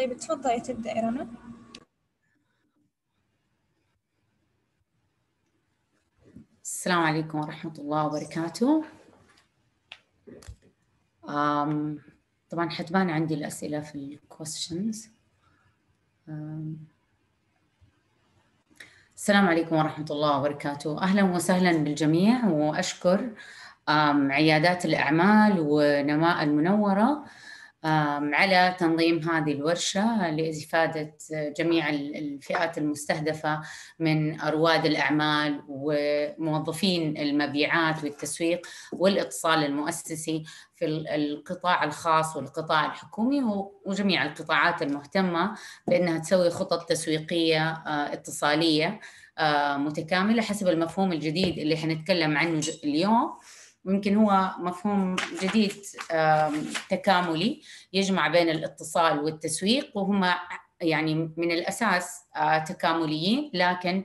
طيب تفضلي تبدأي رنا السلام عليكم ورحمة الله وبركاته طبعا حتبان عندي الأسئلة في questions السلام عليكم ورحمة الله وبركاته أهلا وسهلا بالجميع وأشكر عيادات الأعمال ونماء المنورة على تنظيم هذه الورشة لإفادة جميع الفئات المستهدفة من رواد الأعمال وموظفين المبيعات والتسويق والاتصال المؤسسي في القطاع الخاص والقطاع الحكومي وجميع القطاعات المهتمة بأنها تسوي خطط تسويقية آه، اتصالية آه، متكاملة حسب المفهوم الجديد اللي حنتكلم عنه اليوم ويمكن هو مفهوم جديد تكاملي يجمع بين الاتصال والتسويق وهما يعني من الاساس آه، تكامليين لكن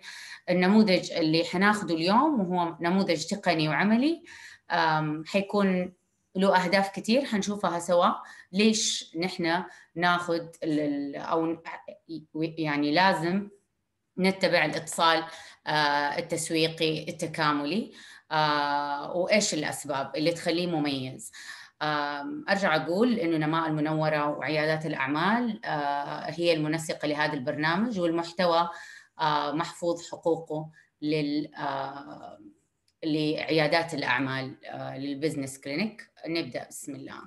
النموذج اللي حناخده اليوم وهو نموذج تقني وعملي حيكون له اهداف كثير حنشوفها سوا ليش نحن ناخذ او يعني لازم نتبع الاتصال آه، التسويقي التكاملي آه، وايش الاسباب اللي تخليه مميز ارجع اقول انه نماء المنوره وعيادات الاعمال آه، هي المنسقه لهذا البرنامج والمحتوى آه، محفوظ حقوقه لل لعيادات الاعمال للبزنس كلينيك نبدا بسم الله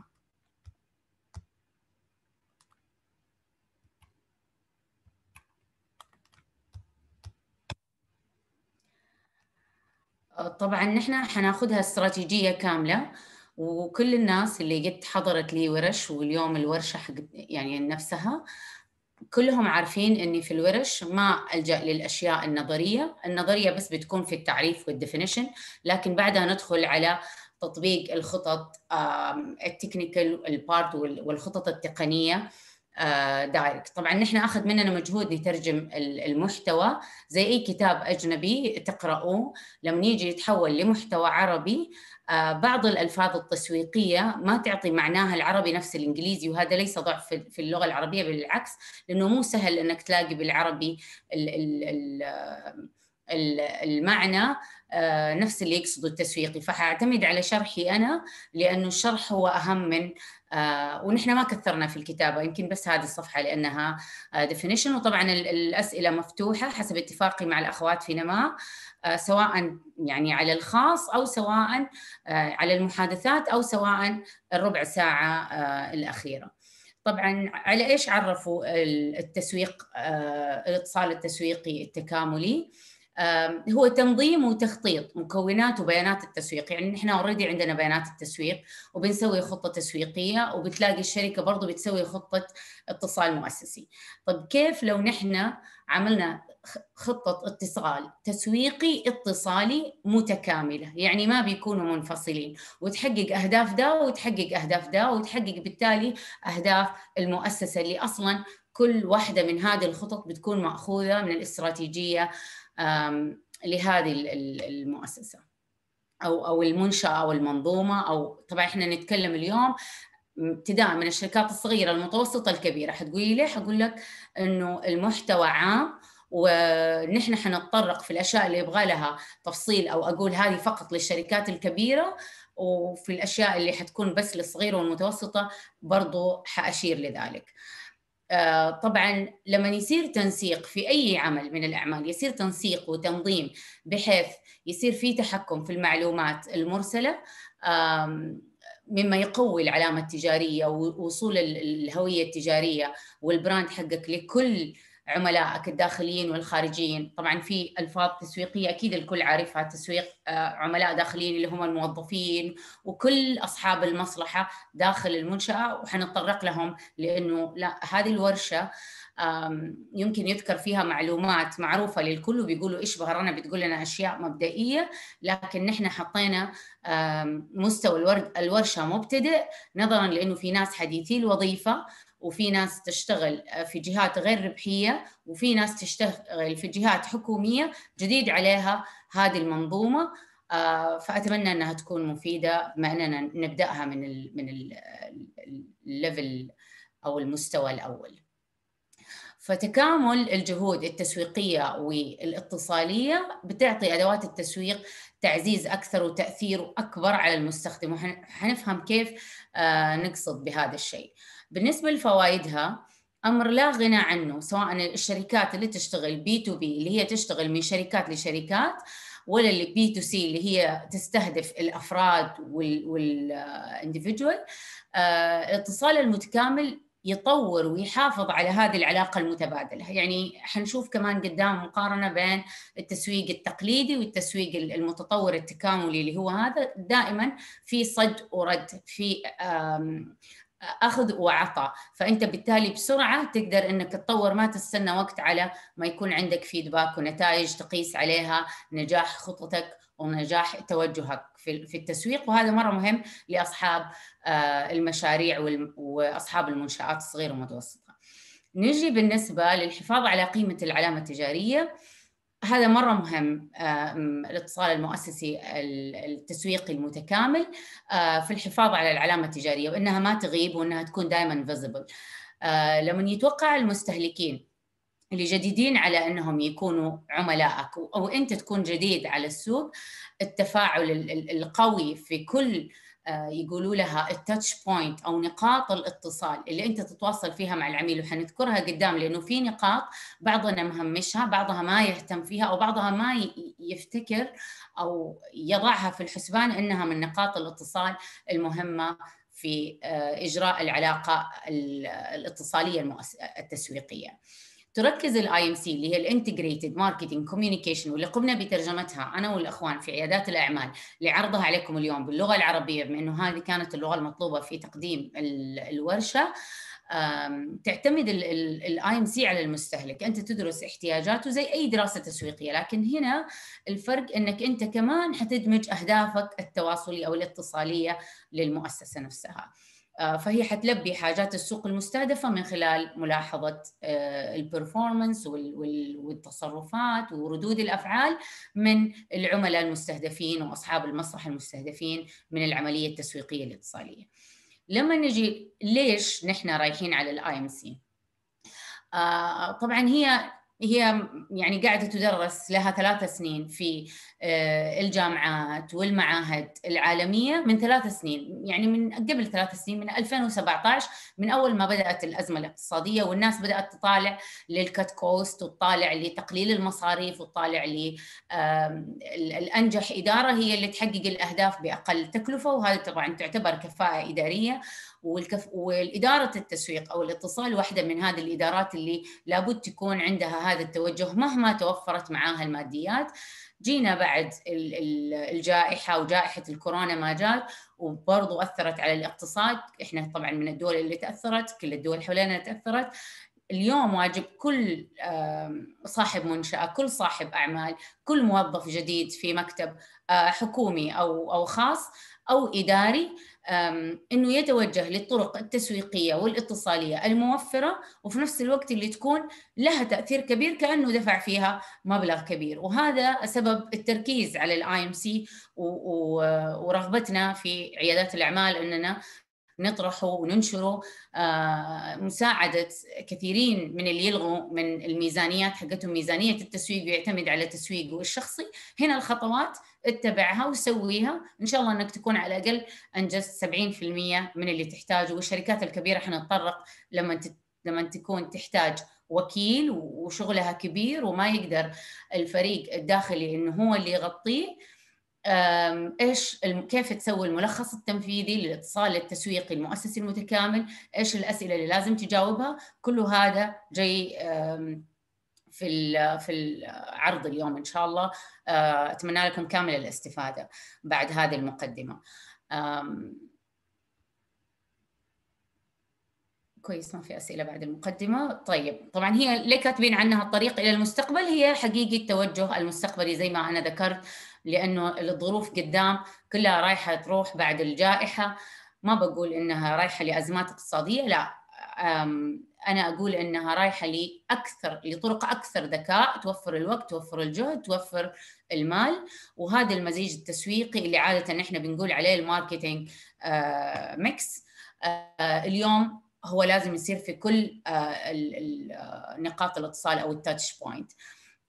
طبعا نحن حناخذها استراتيجية كاملة وكل الناس اللي قد حضرت لي ورش واليوم الورشة حق يعني نفسها كلهم عارفين اني في الورش ما الجا للاشياء النظريه، النظريه بس بتكون في التعريف والديفينيشن، لكن بعدها ندخل على تطبيق الخطط التكنيكال البارت والخطط التقنيه آه، دايركت طبعا نحن اخذ مننا مجهود نترجم المحتوى زي اي كتاب اجنبي تقراه لما يجي يتحول لمحتوى عربي آه، بعض الالفاظ التسويقيه ما تعطي معناها العربي نفس الانجليزي وهذا ليس ضعف في اللغه العربيه بالعكس لانه مو سهل انك تلاقي بالعربي المعنى آه، نفس اللي يقصده التسويقي فحاعتمد على شرحي انا لانه الشرح هو اهم من آه، ونحن ما كثرنا في الكتابة يمكن بس هذه الصفحة لأنها ديفينيشن آه، وطبعا الأسئلة مفتوحة حسب اتفاقي مع الأخوات في نما آه، سواء يعني على الخاص أو سواء على المحادثات أو سواء الربع ساعة الأخيرة طبعا على ايش عرفوا التسويق الاتصال التسويقي التكاملي هو تنظيم وتخطيط مكونات وبيانات التسويق يعني نحن اوريدي عندنا بيانات التسويق وبنسوي خطه تسويقيه وبتلاقي الشركه برضه بتسوي خطه اتصال مؤسسي طب كيف لو نحن عملنا خطه اتصال تسويقي اتصالي متكامله يعني ما بيكونوا منفصلين وتحقق اهداف ده وتحقق اهداف ده وتحقق بالتالي اهداف المؤسسه اللي اصلا كل واحدة من هذه الخطط بتكون مأخوذة من الاستراتيجية لهذه المؤسسة أو أو المنشأة أو المنظومة أو طبعا إحنا نتكلم اليوم ابتداء من الشركات الصغيرة المتوسطة الكبيرة حتقولي لي حقول لك إنه المحتوى عام ونحن حنتطرق في الاشياء اللي يبغى لها تفصيل او اقول هذه فقط للشركات الكبيره وفي الاشياء اللي حتكون بس للصغيره والمتوسطه برضو حاشير لذلك. آه، طبعا لما يصير تنسيق في اي عمل من الاعمال يصير تنسيق وتنظيم بحيث يصير في تحكم في المعلومات المرسله مما يقوي العلامه التجاريه ووصول الهويه التجاريه والبراند حقك لكل عملائك الداخليين والخارجيين طبعا في الفاظ تسويقيه اكيد الكل عارفها تسويق آه، عملاء داخليين اللي هم الموظفين وكل اصحاب المصلحه داخل المنشاه وحنتطرق لهم لانه لا هذه الورشه يمكن يذكر فيها معلومات معروفة للكل وبيقولوا إيش بهرنا بتقول لنا أشياء مبدئية لكن نحن حطينا مستوى الورشة مبتدئ نظرا لأنه في ناس حديثي الوظيفة وفي ناس تشتغل آه، في جهات غير ربحية وفي ناس تشتغل في جهات حكومية جديد عليها هذه المنظومة آه، فأتمنى أنها تكون مفيدة بما أننا نبدأها من الـ من الليفل أو المستوى الأول فتكامل الجهود التسويقية والاتصالية بتعطي أدوات التسويق تعزيز أكثر وتأثير أكبر على المستخدم وحنفهم كيف آه، نقصد بهذا الشيء. بالنسبة لفوائدها امر لا غنى عنه سواء الشركات اللي تشتغل بي تو بي اللي هي تشتغل من شركات لشركات ولا اللي بي تو سي اللي هي تستهدف الافراد والاندفجوال آه، الاتصال المتكامل يطور ويحافظ على هذه العلاقة المتبادلة يعني حنشوف كمان قدام مقارنة بين التسويق التقليدي والتسويق المتطور التكاملي اللي هو هذا دائما في صد ورد في اخذ وعطاء فانت بالتالي بسرعه تقدر انك تطور ما تستنى وقت على ما يكون عندك فيدباك ونتائج تقيس عليها نجاح خطتك ونجاح توجهك في التسويق وهذا مره مهم لاصحاب آه، المشاريع واصحاب المنشات الصغيره والمتوسطه نجي بالنسبه للحفاظ على قيمه العلامه التجاريه هذا مره مهم الاتصال المؤسسي التسويقي المتكامل في الحفاظ على العلامه التجاريه وانها ما تغيب وانها تكون دائما فيزبل لما يتوقع المستهلكين اللي جديدين على انهم يكونوا عملائك او انت تكون جديد على السوق التفاعل القوي في كل آه، يقولوا لها التاتش بوينت او نقاط الاتصال اللي انت تتواصل فيها مع العميل وحنذكرها قدام لانه في نقاط بعضنا مهمشها بعضها ما يهتم فيها او بعضها ما يفتكر او يضعها في الحسبان انها من نقاط الاتصال المهمه في آه، اجراء العلاقه الاتصاليه التسويقيه. تركز الاي ام سي اللي هي الانتجريتد ماركتنج كوميونيكيشن واللي قمنا بترجمتها انا والاخوان في عيادات الاعمال لعرضها عليكم اليوم باللغه العربيه بما انه هذه كانت اللغه المطلوبه في تقديم الورشه تعتمد الاي ام سي على المستهلك انت تدرس احتياجاته زي اي دراسه تسويقيه لكن هنا الفرق انك انت كمان حتدمج اهدافك التواصلي او الاتصاليه للمؤسسه نفسها آه، فهي حتلبي حاجات السوق المستهدفة من خلال ملاحظة آه، البرفورمانس والتصرفات وردود الأفعال من العملاء المستهدفين وأصحاب المسرح المستهدفين من العملية التسويقية الاتصالية لما نجي ليش نحن رايحين على الاي ام آه، سي طبعا هي هي يعني قاعده تدرس لها ثلاث سنين في آه، الجامعات والمعاهد العالميه من ثلاث سنين يعني من قبل ثلاث سنين من 2017 من اول ما بدات الازمه الاقتصاديه والناس بدات تطالع للكت كوست وتطالع لتقليل المصاريف وتطالع للانجح اداره هي اللي تحقق الاهداف باقل تكلفه وهذه طبعا تعتبر كفاءه اداريه والكف... والإدارة التسويق أو الاتصال واحدة من هذه الإدارات اللي لابد تكون عندها هذا التوجه مهما توفرت معاها الماديات جينا بعد الجائحة وجائحة الكورونا ما جات وبرضو أثرت على الاقتصاد إحنا طبعا من الدول اللي تأثرت كل الدول حولنا تأثرت اليوم واجب كل صاحب منشأة كل صاحب أعمال كل موظف جديد في مكتب آه، حكومي أو أو خاص أو إداري أنه يتوجه للطرق التسويقية والاتصالية الموفرة وفي نفس الوقت اللي تكون لها تأثير كبير كأنه دفع فيها مبلغ كبير وهذا سبب التركيز على الاي ام سي ورغبتنا في عيادات الأعمال أننا نطرحه وننشره آه، مساعدة كثيرين من اللي يلغوا من الميزانيات حقتهم ميزانية التسويق ويعتمد على تسويقه الشخصي هنا الخطوات اتبعها وسويها إن شاء الله أنك تكون على الأقل أنجزت 70% من اللي تحتاجه والشركات الكبيرة حنتطرق لما تت... لما تكون تحتاج وكيل وشغلها كبير وما يقدر الفريق الداخلي انه هو اللي يغطيه ايش كيف تسوي الملخص التنفيذي للاتصال التسويقي المؤسسي المتكامل ايش الاسئله اللي لازم تجاوبها كل هذا جاي في في العرض اليوم ان شاء الله آه، اتمنى لكم كامل الاستفاده بعد هذه المقدمه كويس ما في اسئله بعد المقدمه طيب طبعا هي ليه كاتبين عنها الطريق الى المستقبل هي حقيقه التوجه المستقبلي زي ما انا ذكرت لانه الظروف قدام كلها رايحه تروح بعد الجائحه ما بقول انها رايحه لازمات اقتصاديه لا انا اقول انها رايحه لاكثر لطرق اكثر ذكاء توفر الوقت توفر الجهد توفر المال وهذا المزيج التسويقي اللي عاده احنا بنقول عليه الماركتينج آه، ميكس آه، اليوم هو لازم يصير في كل آه، نقاط الاتصال او التاتش بوينت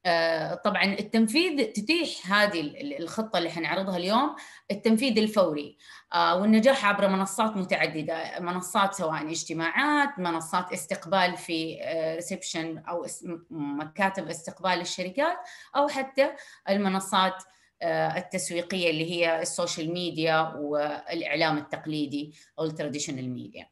آه، طبعا التنفيذ تتيح هذه الخطه اللي حنعرضها اليوم التنفيذ الفوري آه، والنجاح عبر منصات متعدده منصات سواء اجتماعات منصات استقبال في ريسبشن آه، او مكاتب استقبال الشركات او حتى المنصات التسويقيه اللي هي السوشيال ميديا والاعلام التقليدي او التراديشنال ميديا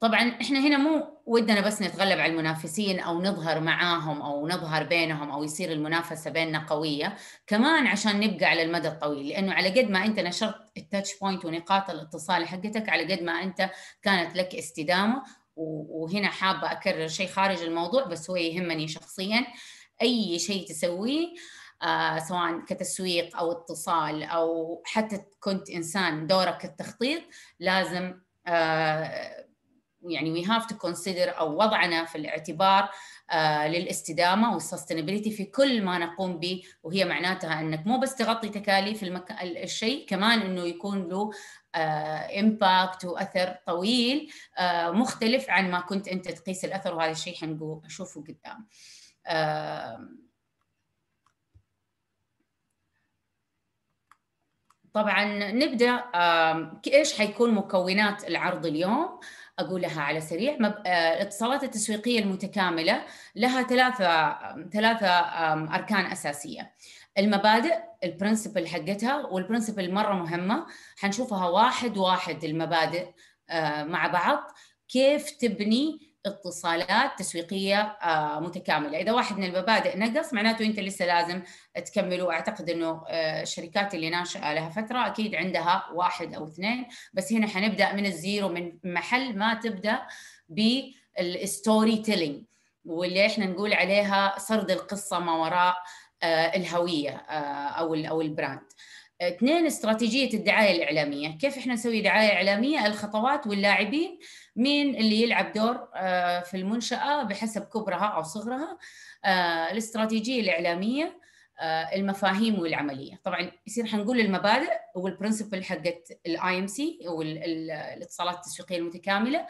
طبعا احنا هنا مو ودنا بس نتغلب على المنافسين او نظهر معاهم او نظهر بينهم او يصير المنافسه بيننا قويه، كمان عشان نبقى على المدى الطويل لانه على قد ما انت نشرت التاتش بوينت ونقاط الاتصال حقتك على قد ما انت كانت لك استدامه وهنا حابه اكرر شيء خارج الموضوع بس هو يهمني شخصيا اي شيء تسويه آه سواء كتسويق او اتصال او حتى كنت انسان دورك التخطيط لازم آه يعني وي هاف تو كونسيدر او وضعنا في الاعتبار آه للاستدامه والسستينابيلتي في كل ما نقوم به وهي معناتها انك مو بس تغطي تكاليف المك... الشيء كمان انه يكون له امباكت آه واثر طويل آه مختلف عن ما كنت انت تقيس الاثر وهذا الشيء حنشوفه قدام. طبعا نبدا ايش حيكون مكونات العرض اليوم؟ اقولها على سريع آه، الاتصالات التسويقيه المتكامله لها ثلاثه ثلاثه اركان اساسيه المبادئ البرنسبل حقتها والبرنسبل مره مهمه حنشوفها واحد واحد المبادئ آه، مع بعض كيف تبني اتصالات تسويقيه آه، متكامله، اذا واحد من المبادئ نقص معناته انت لسه لازم تكمل واعتقد انه آه، الشركات اللي ناشئه لها فتره اكيد عندها واحد او اثنين، بس هنا حنبدا من الزيرو من محل ما تبدا بالستوري تيلينج واللي احنا نقول عليها سرد القصه ما وراء آه، الهويه او او البراند. اثنين استراتيجيه الدعايه الاعلاميه، كيف احنا نسوي دعايه اعلاميه؟ الخطوات واللاعبين مين اللي يلعب دور آه، في المنشأة بحسب كبرها أو صغرها آه، الاستراتيجية الإعلامية آه، المفاهيم والعملية طبعا يصير حنقول المبادئ والبرنسبل حقت الاي ام سي والاتصالات التسويقية المتكاملة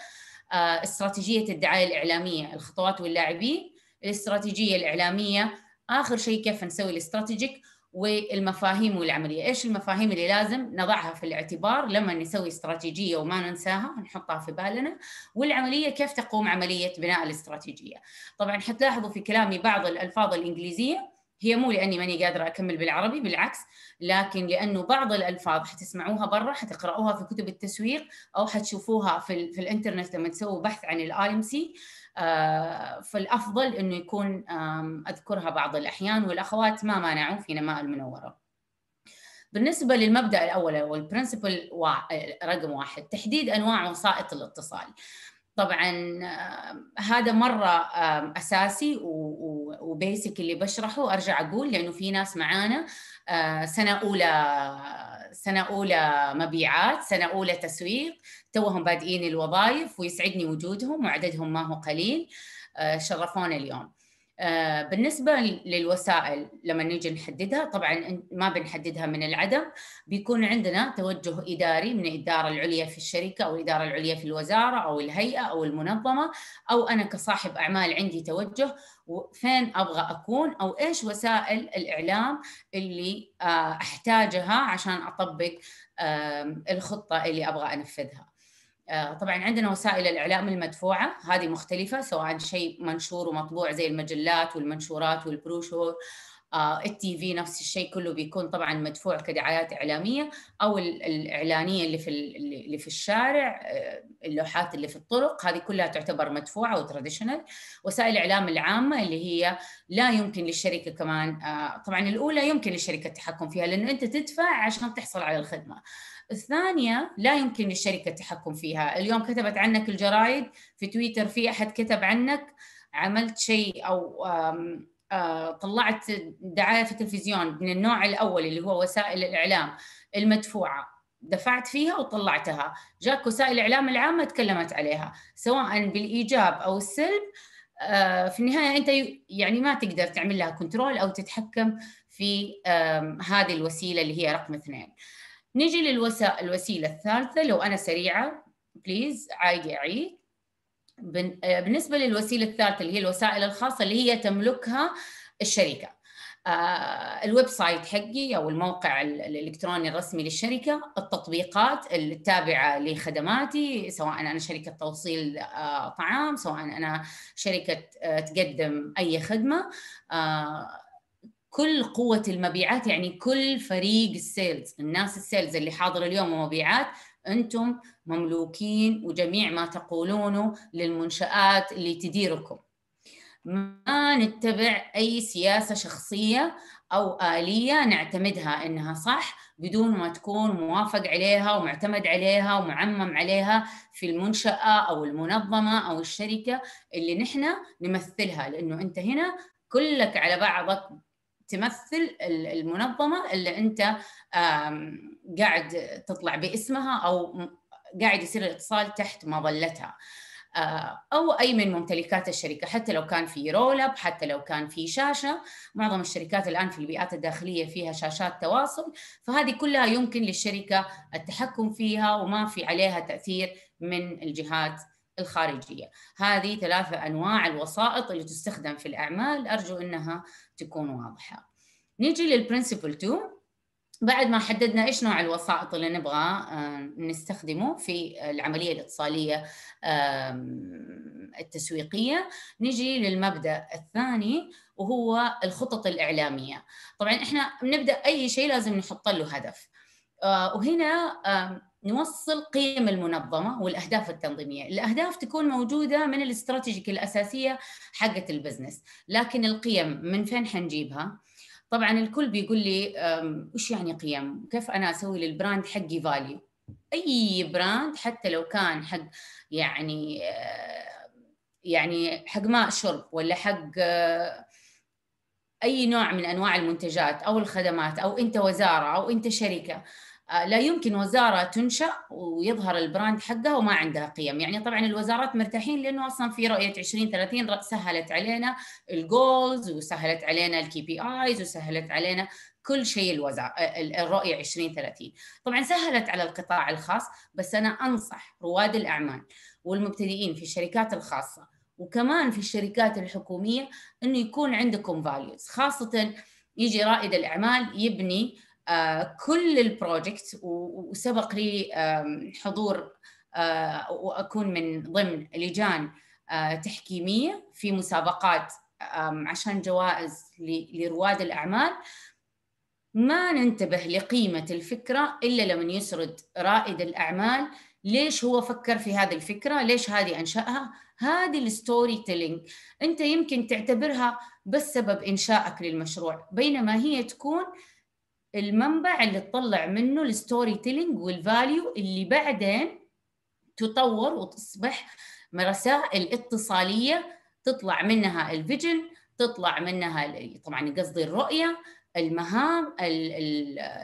استراتيجية الدعاية الإعلامية الخطوات واللاعبين الاستراتيجية الإعلامية آخر شيء كيف نسوي الاستراتيجيك والمفاهيم والعمليه، ايش المفاهيم اللي لازم نضعها في الاعتبار لما نسوي استراتيجيه وما ننساها نحطها في بالنا، والعمليه كيف تقوم عمليه بناء الاستراتيجيه. طبعا حتلاحظوا في كلامي بعض الالفاظ الانجليزيه هي مو لاني ماني قادره اكمل بالعربي بالعكس لكن لانه بعض الالفاظ حتسمعوها برا حتقراوها في كتب التسويق او حتشوفوها في, في الانترنت لما تسووا بحث عن الاي ام سي آه، فالافضل انه يكون اذكرها بعض الاحيان والاخوات ما مانعوا في نماء المنوره بالنسبة للمبدأ الأول والبرنسبل رقم واحد تحديد أنواع وسائط الاتصال طبعا هذا مرة أساسي وبيسك اللي بشرحه أرجع أقول لأنه في ناس معانا آه، سنة أولى سنه اولى مبيعات سنه اولى تسويق توهم بادئين الوظائف ويسعدني وجودهم وعددهم ما هو قليل آه، شرفونا اليوم آه، بالنسبة للوسائل لما نيجي نحددها طبعا ما بنحددها من العدم بيكون عندنا توجه إداري من الإدارة العليا في الشركة أو الإدارة العليا في الوزارة أو الهيئة أو المنظمة أو أنا كصاحب أعمال عندي توجه فين أبغى أكون أو إيش وسائل الإعلام اللي آه، أحتاجها عشان أطبق الخطة اللي أبغى أنفذها آه، طبعا عندنا وسائل الاعلام المدفوعه هذه مختلفه سواء شيء منشور ومطبوع زي المجلات والمنشورات والبروشور آه، التي في نفس الشيء كله بيكون طبعا مدفوع كدعايات اعلاميه او الاعلانيه اللي في اللي في الشارع آه، اللوحات اللي في الطرق هذه كلها تعتبر مدفوعه وتراديشنال وسائل الاعلام العامه اللي هي لا يمكن للشركه كمان طبعا الاولى يمكن للشركه التحكم فيها لانه انت تدفع عشان تحصل على الخدمه الثانية لا يمكن للشركة التحكم فيها اليوم كتبت عنك الجرايد في تويتر في أحد كتب عنك عملت شيء أو طلعت دعاية في التلفزيون من النوع الأول اللي هو وسائل الإعلام المدفوعة دفعت فيها وطلعتها جاك وسائل الإعلام العامة تكلمت عليها سواء بالإيجاب أو السلب في النهاية أنت يعني ما تقدر تعمل لها كنترول أو تتحكم في هذه الوسيلة اللي هي رقم اثنين نجي الوسيله الثالثه لو انا سريعه بليز عادي اعيد آه، بالنسبه للوسيله الثالثه اللي هي الوسائل الخاصه اللي هي تملكها الشركه آه، الويب سايت حقي او الموقع الالكتروني الرسمي للشركه التطبيقات التابعه لخدماتي سواء انا شركه توصيل آه، طعام سواء انا شركه تقدم اي خدمه كل قوة المبيعات يعني كل فريق السيلز الناس السيلز اللي حاضر اليوم ومبيعات أنتم مملوكين وجميع ما تقولونه للمنشآت اللي تديركم ما نتبع أي سياسة شخصية أو آلية نعتمدها إنها صح بدون ما تكون موافق عليها ومعتمد عليها ومعمم عليها في المنشأة أو المنظمة أو الشركة اللي نحن نمثلها لأنه أنت هنا كلك على بعضك تمثل المنظمه اللي انت قاعد تطلع باسمها او قاعد يصير الاتصال تحت مظلتها آه، او اي من ممتلكات الشركه حتى لو كان في رولب حتى لو كان في شاشه معظم الشركات الان في البيئات الداخليه فيها شاشات تواصل فهذه كلها يمكن للشركه التحكم فيها وما في عليها تاثير من الجهات الخارجية هذه ثلاثة أنواع الوسائط اللي تستخدم في الأعمال أرجو أنها تكون واضحة نيجي للبرنسبل 2 بعد ما حددنا ايش نوع الوسائط اللي نبغى آه، نستخدمه في العمليه الاتصاليه التسويقيه نجي للمبدا الثاني وهو الخطط الاعلاميه طبعا احنا بنبدا اي شيء لازم نحط له هدف آه، وهنا نوصل قيم المنظمه والاهداف التنظيميه، الاهداف تكون موجوده من الاستراتيجيك الاساسيه حقت البزنس، لكن القيم من فين حنجيبها؟ طبعا الكل بيقول لي وش يعني قيم؟ كيف انا اسوي للبراند حقي فاليو؟ اي براند حتى لو كان حق يعني أه، يعني حق ماء شرب ولا حق أه، اي نوع من انواع المنتجات او الخدمات او انت وزاره او انت شركه آه، لا يمكن وزاره تنشا ويظهر البراند حقها وما عندها قيم، يعني طبعا الوزارات مرتاحين لانه اصلا في رؤيه 2030 سهلت علينا الجولز وسهلت علينا الكي بي ايز وسهلت علينا كل شيء الوزارة آه، الرؤية 2030 طبعا سهلت على القطاع الخاص بس أنا أنصح رواد الأعمال والمبتدئين في الشركات الخاصة وكمان في الشركات الحكومية أنه يكون عندكم فاليوز خاصة يجي رائد الأعمال يبني كل البروجكت وسبق لي حضور آه، واكون من ضمن لجان آه، تحكيميه في مسابقات عشان جوائز لرواد الاعمال ما ننتبه لقيمه الفكره الا لما يسرد رائد الاعمال ليش هو فكر في هذه الفكره ليش هذه انشاها هذه الستوري تيلينج انت يمكن تعتبرها بس سبب انشائك للمشروع بينما هي تكون آه المنبع اللي تطلع منه الستوري تيلينج والفاليو اللي بعدين تطور وتصبح رسائل اتصاليه تطلع منها الفيجن تطلع منها طبعا قصدي الرؤيه المهام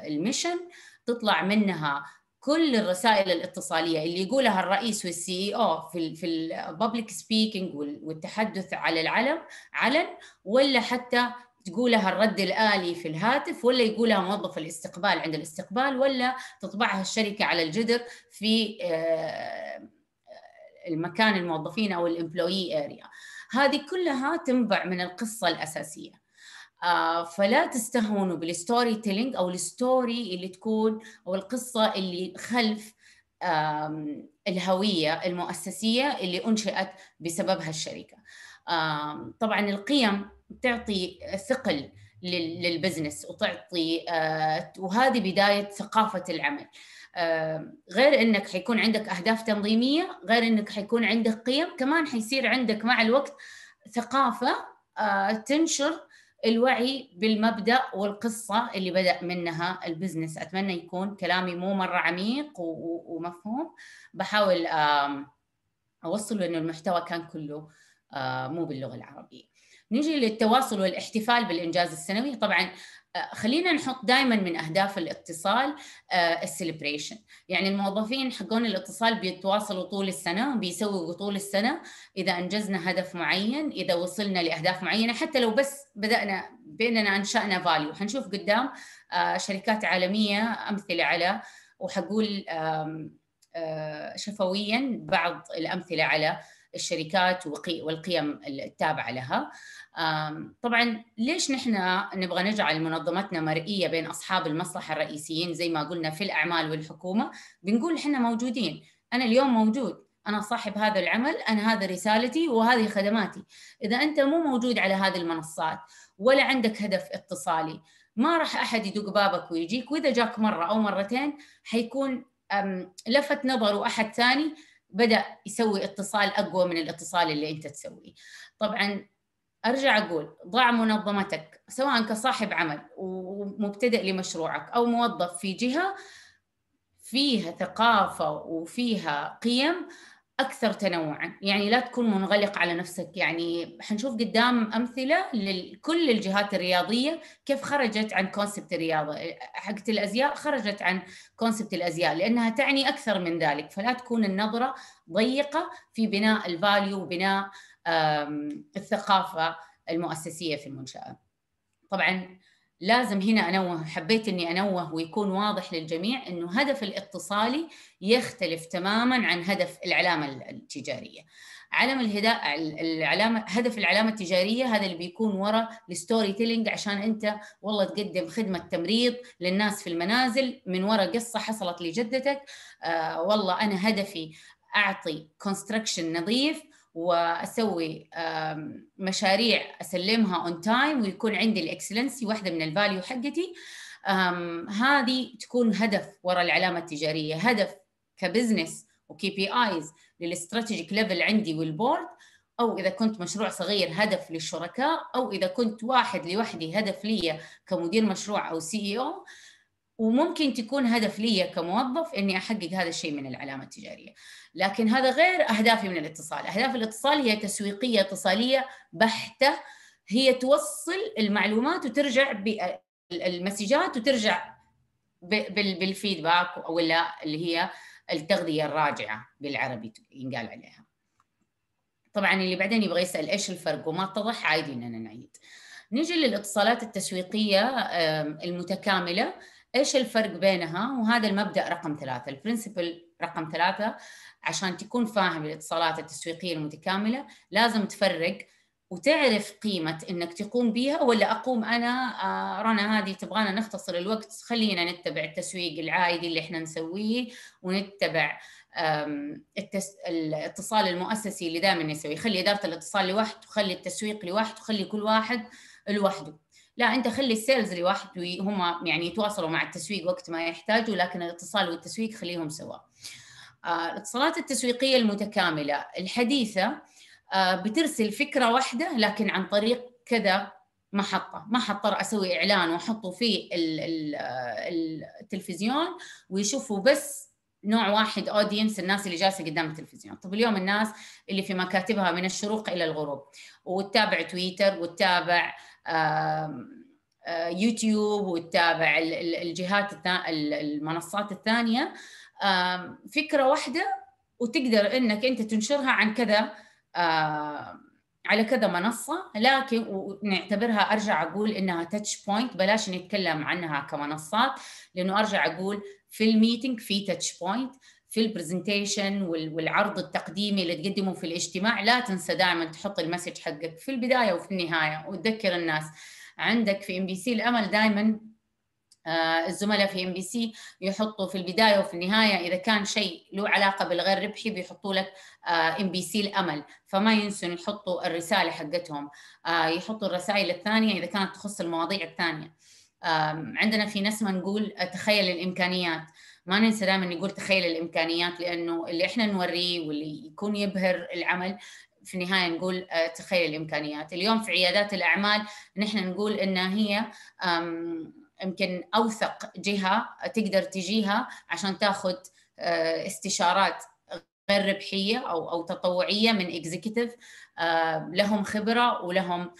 الميشن تطلع منها كل الرسائل الاتصاليه اللي يقولها الرئيس والسي اي او في في الببليك سبيكينج والتحدث على العلم علن ولا حتى تقولها الرد الآلي في الهاتف ولا يقولها موظف الاستقبال عند الاستقبال ولا تطبعها الشركة على الجدر في آه، المكان الموظفين أو الامبلوي اريا هذه كلها تنبع من القصة الأساسية آه، فلا تستهونوا بالستوري تيلينج أو الستوري اللي تكون أو القصة اللي خلف الهوية المؤسسية اللي أنشئت بسببها الشركة طبعا القيم تعطي ثقل للبزنس وتعطي آه، وهذه بدايه ثقافه العمل آه، غير انك حيكون عندك اهداف تنظيميه غير انك حيكون عندك قيم كمان حيصير عندك مع الوقت ثقافه آه، تنشر الوعي بالمبدا والقصه اللي بدا منها البزنس اتمنى يكون كلامي مو مره عميق ومفهوم بحاول اوصله انه المحتوى كان كله مو باللغه العربيه نجي للتواصل والاحتفال بالانجاز السنوي طبعا آه، خلينا نحط دائما من اهداف الاتصال آه، السليبريشن يعني الموظفين حقون الاتصال بيتواصلوا طول السنه بيسووا طول السنه اذا انجزنا هدف معين اذا وصلنا لاهداف معينه حتى لو بس بدانا باننا انشانا فاليو حنشوف قدام آه، شركات عالميه امثله على وحقول شفويا بعض الامثله على الشركات والقيم التابعه لها طبعا ليش نحن نبغى نجعل منظمتنا مرئيه بين اصحاب المصلحه الرئيسيين زي ما قلنا في الاعمال والحكومه بنقول احنا موجودين انا اليوم موجود انا صاحب هذا العمل انا هذا رسالتي وهذه خدماتي اذا انت مو موجود على هذه المنصات ولا عندك هدف اتصالي ما راح احد يدق بابك ويجيك واذا جاك مره او مرتين حيكون لفت نظره احد ثاني بدأ يسوي اتصال أقوى من الاتصال اللي أنت تسويه طبعا أرجع أقول ضع منظمتك سواء كصاحب عمل ومبتدئ لمشروعك أو موظف في جهة فيها ثقافة وفيها قيم اكثر تنوعا يعني لا تكون منغلق على نفسك يعني حنشوف قدام امثله لكل الجهات الرياضيه كيف خرجت عن كونسبت الرياضه حقت الازياء خرجت عن كونسبت الازياء لانها تعني اكثر من ذلك فلا تكون النظره ضيقه في بناء الفاليو وبناء الثقافه المؤسسيه في المنشاه طبعا لازم هنا انوه حبيت اني انوه ويكون واضح للجميع انه هدف الاتصالي يختلف تماما عن هدف العلامه التجاريه علم الهداء العلامه هدف العلامه التجاريه هذا اللي بيكون وراء الستوري تيلينج عشان انت والله تقدم خدمه تمريض للناس في المنازل من وراء قصه حصلت لجدتك آه والله انا هدفي اعطي كونستركشن نظيف واسوي مشاريع اسلمها اون تايم ويكون عندي الاكسلنسي واحده من الفاليو حقتي هذه تكون هدف وراء العلامه التجاريه هدف كبزنس وكي بي ايز للاستراتيجيك ليفل عندي والبورد او اذا كنت مشروع صغير هدف للشركاء او اذا كنت واحد لوحدي هدف لي كمدير مشروع او سي اي او وممكن تكون هدف لي كموظف اني احقق هذا الشيء من العلامه التجاريه لكن هذا غير اهدافي من الاتصال اهداف الاتصال هي تسويقيه اتصاليه بحته هي توصل المعلومات وترجع بالمسجات وترجع بالفيدباك ولا اللي هي التغذيه الراجعه بالعربي ينقال عليها طبعا اللي بعدين يبغى يسال ايش الفرق وما اتضح عادي اننا نعيد نجي للاتصالات التسويقيه المتكامله ايش الفرق بينها وهذا المبدا رقم ثلاثه البرنسبل رقم ثلاثه عشان تكون فاهم الاتصالات التسويقيه المتكامله لازم تفرق وتعرف قيمة إنك تقوم بيها ولا أقوم أنا آه رنا هذه تبغانا نختصر الوقت خلينا نتبع التسويق العائدي اللي إحنا نسويه ونتبع التس... الاتصال المؤسسي اللي دائما نسويه خلي إدارة الاتصال لوحده وخلي التسويق لوحده وخلي كل واحد لوحده لا انت خلي السيلز لوحده هم يعني يتواصلوا مع التسويق وقت ما يحتاجوا لكن الاتصال والتسويق خليهم سوا آه، الاتصالات التسويقيه المتكامله الحديثه آه، بترسل فكره واحده لكن عن طريق كذا محطه ما حضطر اسوي اعلان واحطه في آه، التلفزيون ويشوفوا بس نوع واحد اودينس الناس اللي جالسه قدام التلفزيون طب اليوم الناس اللي في مكاتبها من الشروق الى الغروب وتتابع تويتر وتتابع يوتيوب وتتابع الجهات المنصات الثانيه فكره واحده وتقدر انك انت تنشرها عن كذا على كذا منصه لكن ونعتبرها ارجع اقول انها تاتش بوينت بلاش نتكلم عنها كمنصات لانه ارجع اقول في الميتنج في تاتش بوينت في البرزنتيشن والعرض التقديمي اللي تقدمه في الاجتماع لا تنسى دائما تحط المسج حقك في البدايه وفي النهايه وتذكر الناس عندك في ام بي سي الامل دائما آه، الزملاء في ام بي سي يحطوا في البدايه وفي النهايه اذا كان شيء له علاقه بالغير ربحي بيحطوا لك ام بي سي الامل فما ينسوا يحطوا الرساله حقتهم آه، يحطوا الرسائل الثانيه اذا كانت تخص المواضيع الثانيه عندنا في نسمه نقول تخيل الامكانيات ما ننسى دائما نقول تخيل الامكانيات لانه اللي احنا نوريه واللي يكون يبهر العمل في النهايه نقول آه، تخيل الامكانيات اليوم في عيادات الاعمال نحن نقول انها هي يمكن اوثق جهه تقدر تجيها عشان تاخذ آه، استشارات غير ربحيه او او تطوعيه من اكزيكتيف آه، لهم خبره ولهم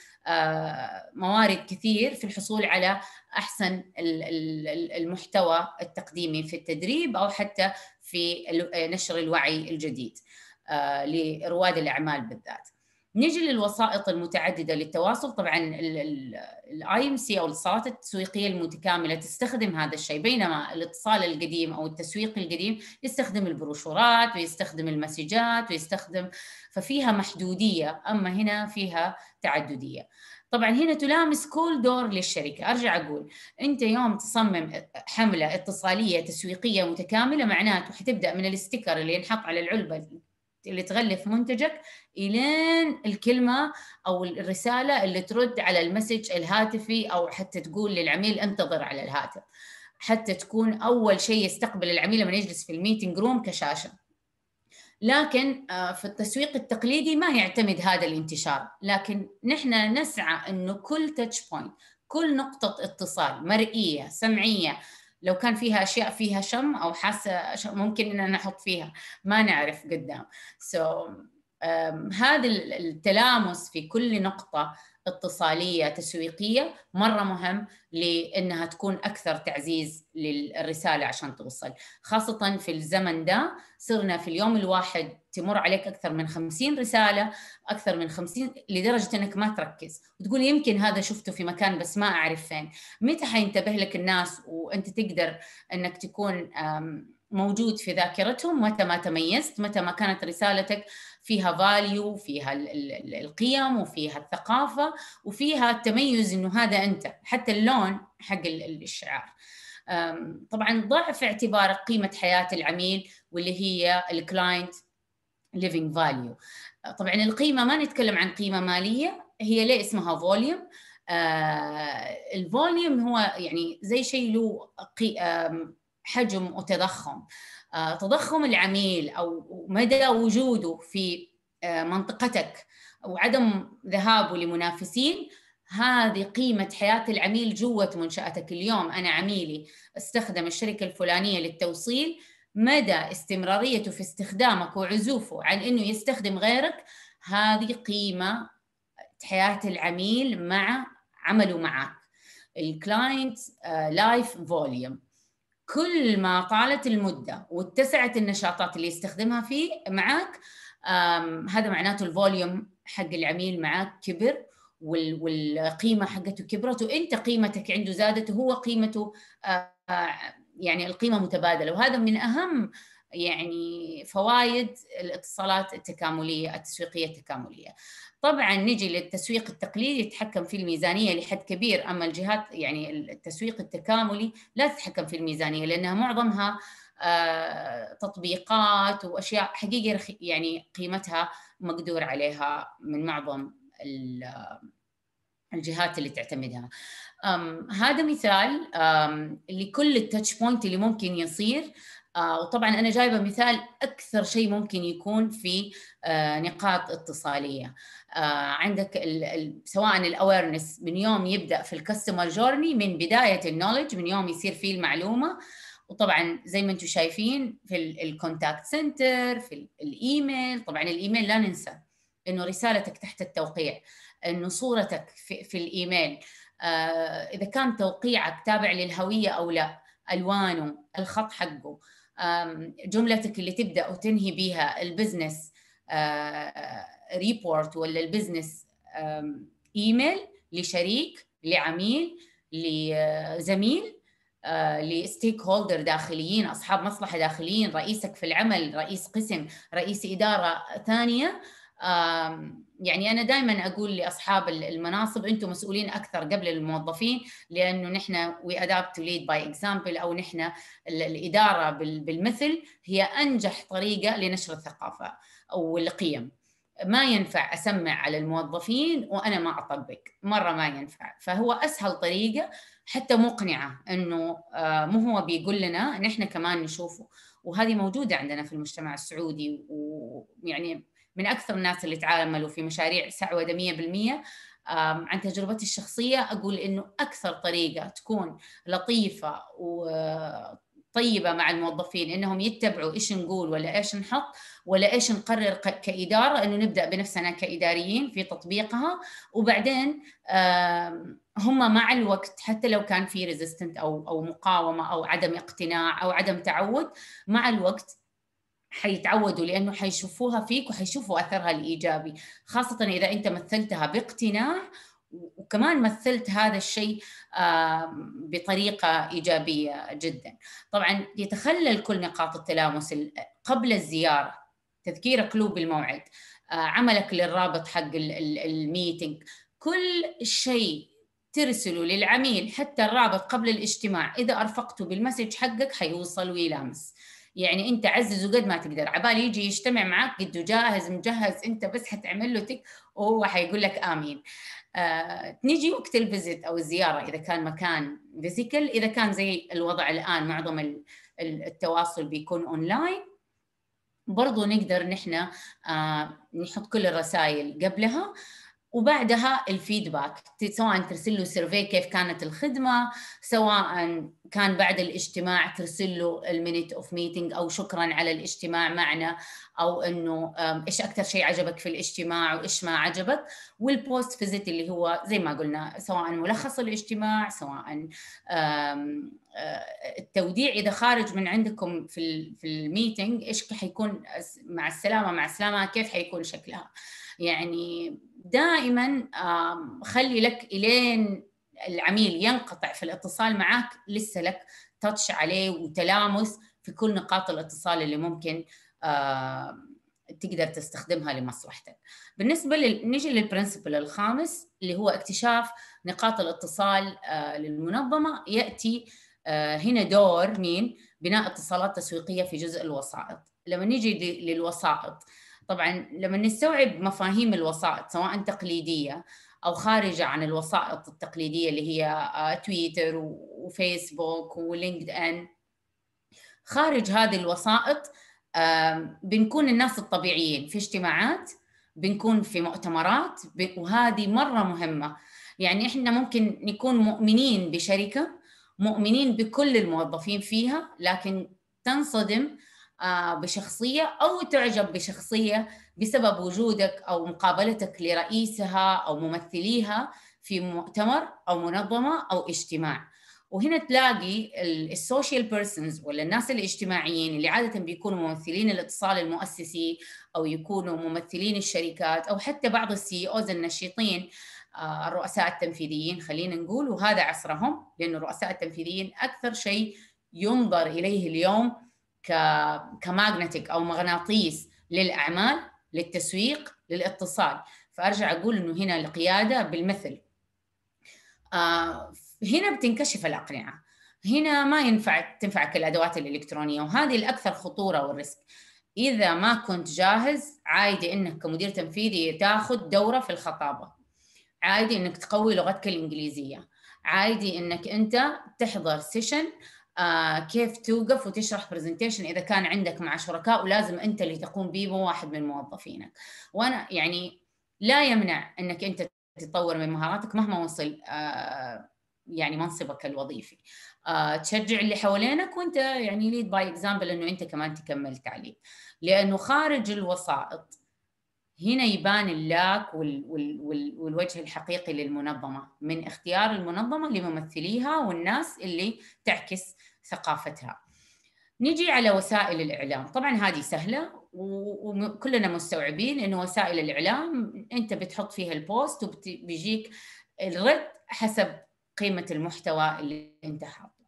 موارد كثير في الحصول على احسن المحتوى التقديمي في التدريب او حتى في نشر الوعي الجديد آه، لرواد الاعمال بالذات. نجي للوسائط المتعدده للتواصل طبعا الاي ام سي او الصالات التسويقيه المتكامله تستخدم هذا الشيء بينما الاتصال القديم او التسويق القديم يستخدم البروشورات ويستخدم المسجات ويستخدم ففيها محدوديه اما هنا فيها تعدديه طبعا هنا تلامس كل دور للشركه ارجع اقول انت يوم تصمم حمله اتصاليه تسويقيه متكامله معناته حتبدا من الاستيكر اللي ينحط على العلبه اللي تغلف منتجك الين الكلمه او الرساله اللي ترد على المسج الهاتفي او حتى تقول للعميل انتظر على الهاتف حتى تكون اول شيء يستقبل العميل لما يجلس في الميتنج روم كشاشه لكن آه، في التسويق التقليدي ما يعتمد هذا الانتشار لكن نحن نسعى انه كل تاتش بوينت كل نقطه اتصال مرئيه سمعيه لو كان فيها اشياء فيها شم او حاسه ممكن انا نحط فيها ما نعرف قدام سو so, um, هذا التلامس في كل نقطه اتصاليه تسويقيه مره مهم لانها تكون اكثر تعزيز للرساله عشان توصل خاصه في الزمن ده صرنا في اليوم الواحد تمر عليك اكثر من 50 رساله اكثر من 50 لدرجه انك ما تركز وتقول يمكن هذا شفته في مكان بس ما اعرف فين متى حينتبه لك الناس وانت تقدر انك تكون موجود في ذاكرتهم متى ما تميزت متى ما كانت رسالتك فيها فاليو فيها القيم وفيها الثقافة وفيها التميز إنه هذا أنت حتى اللون حق الشعار طبعا ضع في قيمة حياة العميل واللي هي الكلاينت living فاليو طبعا القيمة ما نتكلم عن قيمة مالية هي ليه اسمها فوليوم آه الفوليوم هو يعني زي شيء له حجم وتضخم آه، تضخم العميل او مدى وجوده في آه، منطقتك وعدم ذهابه لمنافسين هذه قيمة حياة العميل جوة منشأتك اليوم أنا عميلي استخدم الشركة الفلانية للتوصيل مدى استمراريته في استخدامك وعزوفه عن أنه يستخدم غيرك هذه قيمة حياة العميل مع عمله معك الكلاينت لايف فوليوم كل ما طالت المدة واتسعت النشاطات اللي يستخدمها فيه معك هذا معناته الفوليوم حق العميل معك كبر والقيمة حقته كبرت وانت قيمتك عنده زادت وهو قيمته آه، يعني القيمة متبادلة وهذا من أهم يعني فوائد الاتصالات التكاملية التسويقية التكاملية طبعا نجي للتسويق التقليدي يتحكم في الميزانيه لحد كبير اما الجهات يعني التسويق التكاملي لا تتحكم في الميزانيه لانها معظمها آه، تطبيقات واشياء حقيقه يعني قيمتها مقدور عليها من معظم الجهات اللي تعتمدها هذا مثال لكل التاتش بوينت اللي ممكن يصير آه، وطبعا انا جايبه مثال اكثر شيء ممكن يكون في آه، نقاط اتصاليه آه، عندك الـ الـ سواء الاويرنس من يوم يبدا في الكاستمر جورني من بدايه النولج من يوم يصير فيه المعلومه وطبعا زي ما انتم شايفين في الكونتاكت سنتر في الايميل طبعا الايميل لا ننسى انه رسالتك تحت التوقيع انه صورتك في, في الايميل اذا كان توقيعك تابع للهويه او لا الوانه الخط حقه جملتك اللي تبدا وتنهي بيها البزنس ريبورت آه، ولا البزنس ايميل لشريك لعميل لزميل آه، لستيك هولدر داخليين اصحاب مصلحه داخليين رئيسك في العمل رئيس قسم رئيس اداره ثانيه يعني انا دائما اقول لاصحاب المناصب انتم مسؤولين اكثر قبل الموظفين لانه نحن وي ادابت تو ليد باي اكزامبل او نحن الاداره بالمثل هي انجح طريقه لنشر الثقافه والقيم ما ينفع اسمع على الموظفين وانا ما اطبق مره ما ينفع فهو اسهل طريقه حتى مقنعه انه آه، مو هو بيقول لنا نحن كمان نشوفه وهذه موجوده عندنا في المجتمع السعودي ويعني من اكثر الناس اللي تعاملوا في مشاريع سعوده 100% عن تجربتي الشخصيه اقول انه اكثر طريقه تكون لطيفه و طيبة مع الموظفين انهم يتبعوا ايش نقول ولا ايش نحط ولا ايش نقرر كإدارة انه نبدأ بنفسنا كإداريين في تطبيقها وبعدين هم مع الوقت حتى لو كان في ريزيستنت او او مقاومة او عدم اقتناع او عدم تعود مع الوقت حيتعودوا لانه حيشوفوها فيك وحيشوفوا اثرها الايجابي خاصه اذا انت مثلتها باقتناع وكمان مثلت هذا الشيء بطريقه ايجابيه جدا طبعا يتخلل كل نقاط التلامس قبل الزياره تذكيرك له بالموعد آه، عملك للرابط حق الميتنج كل شيء ترسله للعميل حتى الرابط قبل الاجتماع اذا ارفقته بالمسج حقك حيوصل ويلامس يعني انت عززه قد ما تقدر عبال يجي يجتمع معك قد جاهز مجهز انت بس حتعمل له تك وهو حيقول لك امين آه، نيجي وقت الفيزيت او الزياره اذا كان مكان فيزيكال اذا كان زي الوضع الان معظم التواصل بيكون اونلاين برضو نقدر نحن آه، نحط كل الرسائل قبلها آه، وبعدها الفيدباك سواء ترسل له سيرفي كيف كانت الخدمه سواء كان بعد الاجتماع ترسل له المينيت اوف ميتنج او شكرا على الاجتماع معنا او انه ايش اكثر شيء عجبك في الاجتماع وايش ما عجبك والبوست فيزيت اللي هو زي ما قلنا سواء ملخص الاجتماع سواء آه، التوديع اذا خارج من عندكم في في الميتنج ايش حيكون مع السلامه مع السلامه كيف حيكون شكلها يعني دائما خلي لك الين العميل ينقطع في الاتصال معك لسه لك تاتش عليه وتلامس في كل نقاط الاتصال اللي ممكن تقدر تستخدمها لمصلحتك. بالنسبه لل... نجي للبرنسبل الخامس اللي هو اكتشاف نقاط الاتصال آه، للمنظمه ياتي آه، هنا دور مين؟ بناء اتصالات تسويقيه في جزء الوسائط. لما نجي للوسائط طبعا لما نستوعب مفاهيم الوسائط سواء تقليديه او خارجه عن الوسائط التقليديه اللي هي آه، تويتر وفيسبوك ولينكد ان خارج هذه الوسائط بنكون الناس الطبيعيين في اجتماعات بنكون في مؤتمرات وهذه مره مهمه يعني احنا ممكن نكون مؤمنين بشركه مؤمنين بكل الموظفين فيها لكن تنصدم آه، بشخصية أو تعجب بشخصية بسبب وجودك أو مقابلتك لرئيسها أو ممثليها في مؤتمر أو منظمة أو اجتماع وهنا تلاقي السوشيال بيرسونز ولا الناس الاجتماعيين اللي عاده بيكونوا ممثلين الاتصال المؤسسي او يكونوا ممثلين الشركات او حتى بعض السي اوز e النشيطين آه، الرؤساء التنفيذيين خلينا نقول وهذا عصرهم لانه الرؤساء التنفيذيين اكثر شيء ينظر اليه اليوم كماغنتيك او مغناطيس للاعمال للتسويق للاتصال فارجع اقول انه هنا القياده بالمثل آه، هنا بتنكشف الاقنعه هنا ما ينفع تنفعك الادوات الالكترونيه وهذه الاكثر خطوره والريسك اذا ما كنت جاهز عادي انك كمدير تنفيذي تاخذ دوره في الخطابه عادي انك تقوي لغتك الانجليزيه عادي انك انت تحضر سيشن آه، كيف توقف وتشرح برزنتيشن اذا كان عندك مع شركاء ولازم انت اللي تقوم به مو واحد من موظفينك وانا يعني لا يمنع انك انت تتطور من مهاراتك مهما وصل آه، يعني منصبك الوظيفي آه، تشجع اللي حوالينك وانت يعني ليد باي اكزامبل انه انت كمان تكمل تعليم لانه خارج الوسائط هنا يبان اللاك وال وال وال والوجه الحقيقي للمنظمه من اختيار المنظمه لممثليها والناس اللي تعكس ثقافتها نيجي على وسائل الإعلام طبعا هذه سهلة وكلنا مستوعبين أنه وسائل الإعلام أنت بتحط فيها البوست وبيجيك الرد حسب قيمة المحتوى اللي أنت حاطه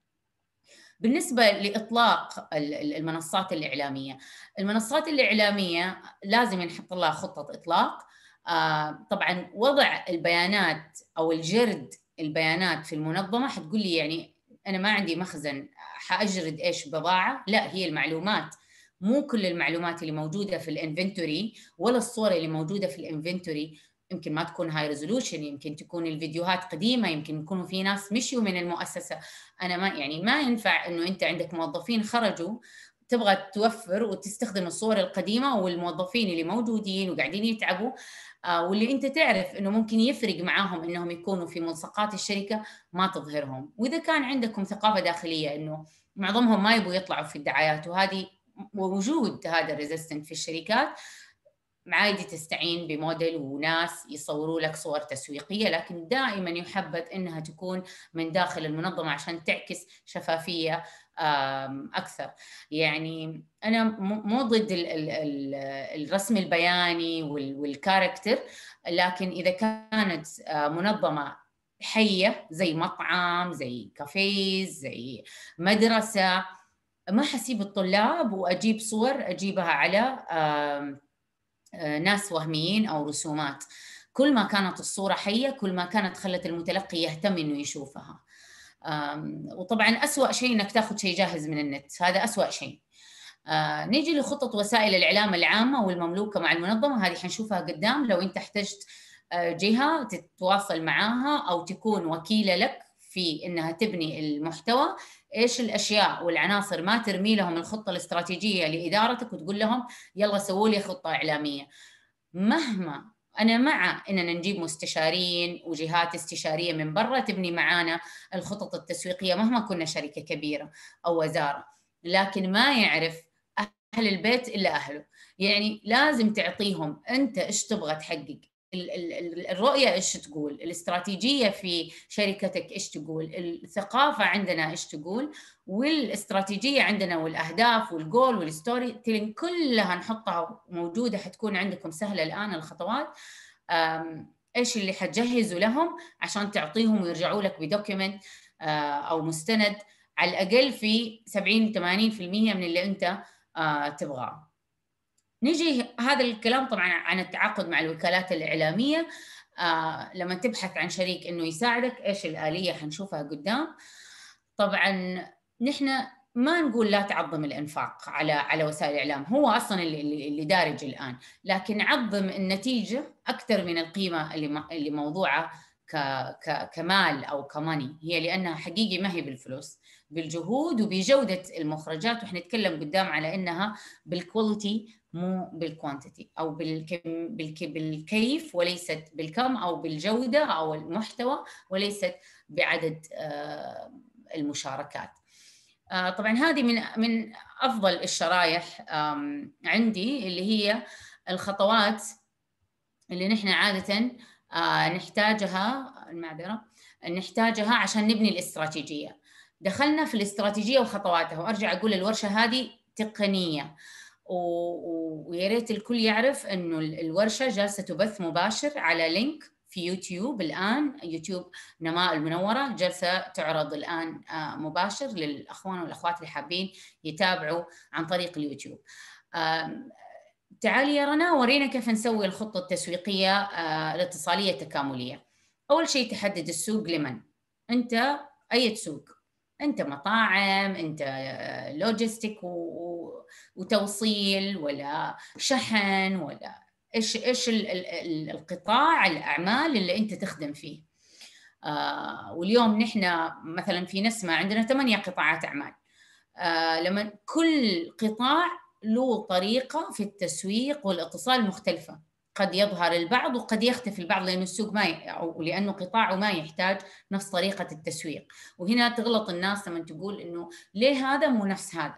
بالنسبة لإطلاق المنصات الإعلامية المنصات الإعلامية لازم نحط لها خطة إطلاق آه، طبعا وضع البيانات أو الجرد البيانات في المنظمة حتقول لي يعني انا ما عندي مخزن حاجرد ايش بضاعه لا هي المعلومات مو كل المعلومات اللي موجوده في الانفنتوري ولا الصور اللي موجوده في الانفنتوري يمكن ما تكون هاي ريزولوشن يمكن تكون الفيديوهات قديمه يمكن يكونوا في ناس مشيوا من المؤسسه انا ما يعني ما ينفع انه انت عندك موظفين خرجوا تبغى توفر وتستخدم الصور القديمه والموظفين اللي موجودين وقاعدين يتعبوا آه، واللي انت تعرف انه ممكن يفرق معاهم انهم يكونوا في ملصقات الشركه ما تظهرهم واذا كان عندكم ثقافه داخليه انه معظمهم ما يبغوا يطلعوا في الدعايات وهذه ووجود هذا الريزيستنت في الشركات عادي تستعين بموديل وناس يصوروا لك صور تسويقيه لكن دائما يحبذ انها تكون من داخل المنظمه عشان تعكس شفافيه اكثر يعني انا مو ضد الرسم البياني والكاركتر لكن اذا كانت منظمه حيه زي مطعم زي كافيه زي مدرسه ما حسيب الطلاب واجيب صور اجيبها على ناس وهميين او رسومات كل ما كانت الصوره حيه كل ما كانت خلت المتلقي يهتم انه يشوفها وطبعا أسوأ شيء انك تاخذ شيء جاهز من النت هذا أسوأ شيء آه نيجي لخطط وسائل الاعلام العامه والمملوكه مع المنظمه هذه حنشوفها قدام لو انت احتجت آه، جهه تتواصل معاها او تكون وكيله لك في انها تبني المحتوى ايش الاشياء والعناصر ما ترمي لهم الخطه الاستراتيجيه لادارتك وتقول لهم يلا سووا لي خطه اعلاميه مهما انا مع اننا نجيب مستشارين وجهات استشاريه من برا تبني معانا الخطط التسويقيه مهما كنا شركه كبيره او وزاره لكن ما يعرف اهل البيت الا اهله يعني لازم تعطيهم انت ايش تبغى تحقق الرؤية إيش تقول الاستراتيجية في شركتك إيش تقول الثقافة عندنا إيش تقول والاستراتيجية عندنا والأهداف والجول والستوري تيلينج كلها نحطها موجودة حتكون عندكم سهلة الآن الخطوات إيش اللي حتجهزوا لهم عشان تعطيهم ويرجعوا لك بدوكيمنت آه، أو مستند على الأقل في 70 80% من اللي أنت آه، تبغاه نجي هذا الكلام طبعا عن التعاقد مع الوكالات الاعلاميه آه لما تبحث عن شريك انه يساعدك ايش الاليه حنشوفها قدام طبعا نحن ما نقول لا تعظم الانفاق على على وسائل الاعلام هو اصلا اللي, اللي دارج الان لكن عظم النتيجه اكثر من القيمه اللي اللي موضوعه ك كمال او كماني هي لانها حقيقي ما هي بالفلوس بالجهود وبجوده المخرجات وحنتكلم قدام على انها بالكواليتي مو بالكوانتيتي او بالكم بالكيف وليست بالكم او بالجوده او المحتوى وليست بعدد آه، المشاركات آه، طبعا هذه من من افضل الشرائح عندي اللي هي الخطوات اللي نحن عاده آه، نحتاجها المعذره نحتاجها عشان نبني الاستراتيجيه دخلنا في الاستراتيجيه وخطواتها وارجع اقول الورشه هذه تقنيه ويا ريت الكل يعرف انه الورشه جالسه تبث مباشر على لينك في يوتيوب الان يوتيوب نماء المنوره جلسه تعرض الان آه، مباشر للاخوان والاخوات اللي حابين يتابعوا عن طريق اليوتيوب تعالي يا رنا ورينا كيف نسوي الخطه التسويقيه آه، الاتصاليه التكامليه اول شيء تحدد السوق لمن انت اي سوق انت مطاعم انت لوجيستيك آه، وتوصيل ولا شحن ولا ايش ايش القطاع الاعمال اللي انت تخدم فيه آه واليوم نحن مثلا في نسمه عندنا ثمانيه قطاعات اعمال آه لما كل قطاع له طريقه في التسويق والاتصال مختلفه قد يظهر البعض وقد يختفي البعض لأنه السوق ما ي... أو لأنه قطاعه ما يحتاج نفس طريقة التسويق وهنا تغلط الناس لما تقول أنه ليه هذا مو نفس هذا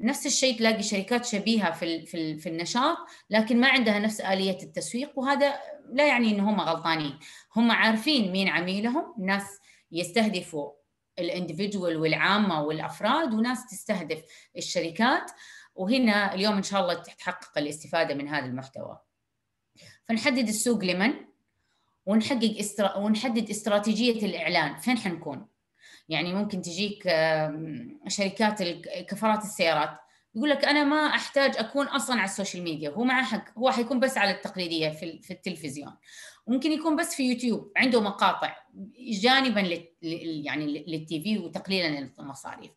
نفس الشيء تلاقي شركات شبيهة في, ال... في, ال... في النشاط لكن ما عندها نفس آلية التسويق وهذا لا يعني أنه هم غلطانين هم عارفين مين عميلهم ناس يستهدفوا الاندفجوال والعامة والأفراد وناس تستهدف الشركات وهنا اليوم إن شاء الله تتحقق الاستفادة من هذا المحتوى فنحدد السوق لمن ونحقق استرا... ونحدد استراتيجيه الاعلان فين حنكون يعني ممكن تجيك شركات كفرات السيارات يقول لك انا ما احتاج اكون اصلا على السوشيال ميديا هو معاه حق هو حيكون بس على التقليديه في في التلفزيون ممكن يكون بس في يوتيوب عنده مقاطع جانبا لل يعني للتي في وتقليلا للمصاريف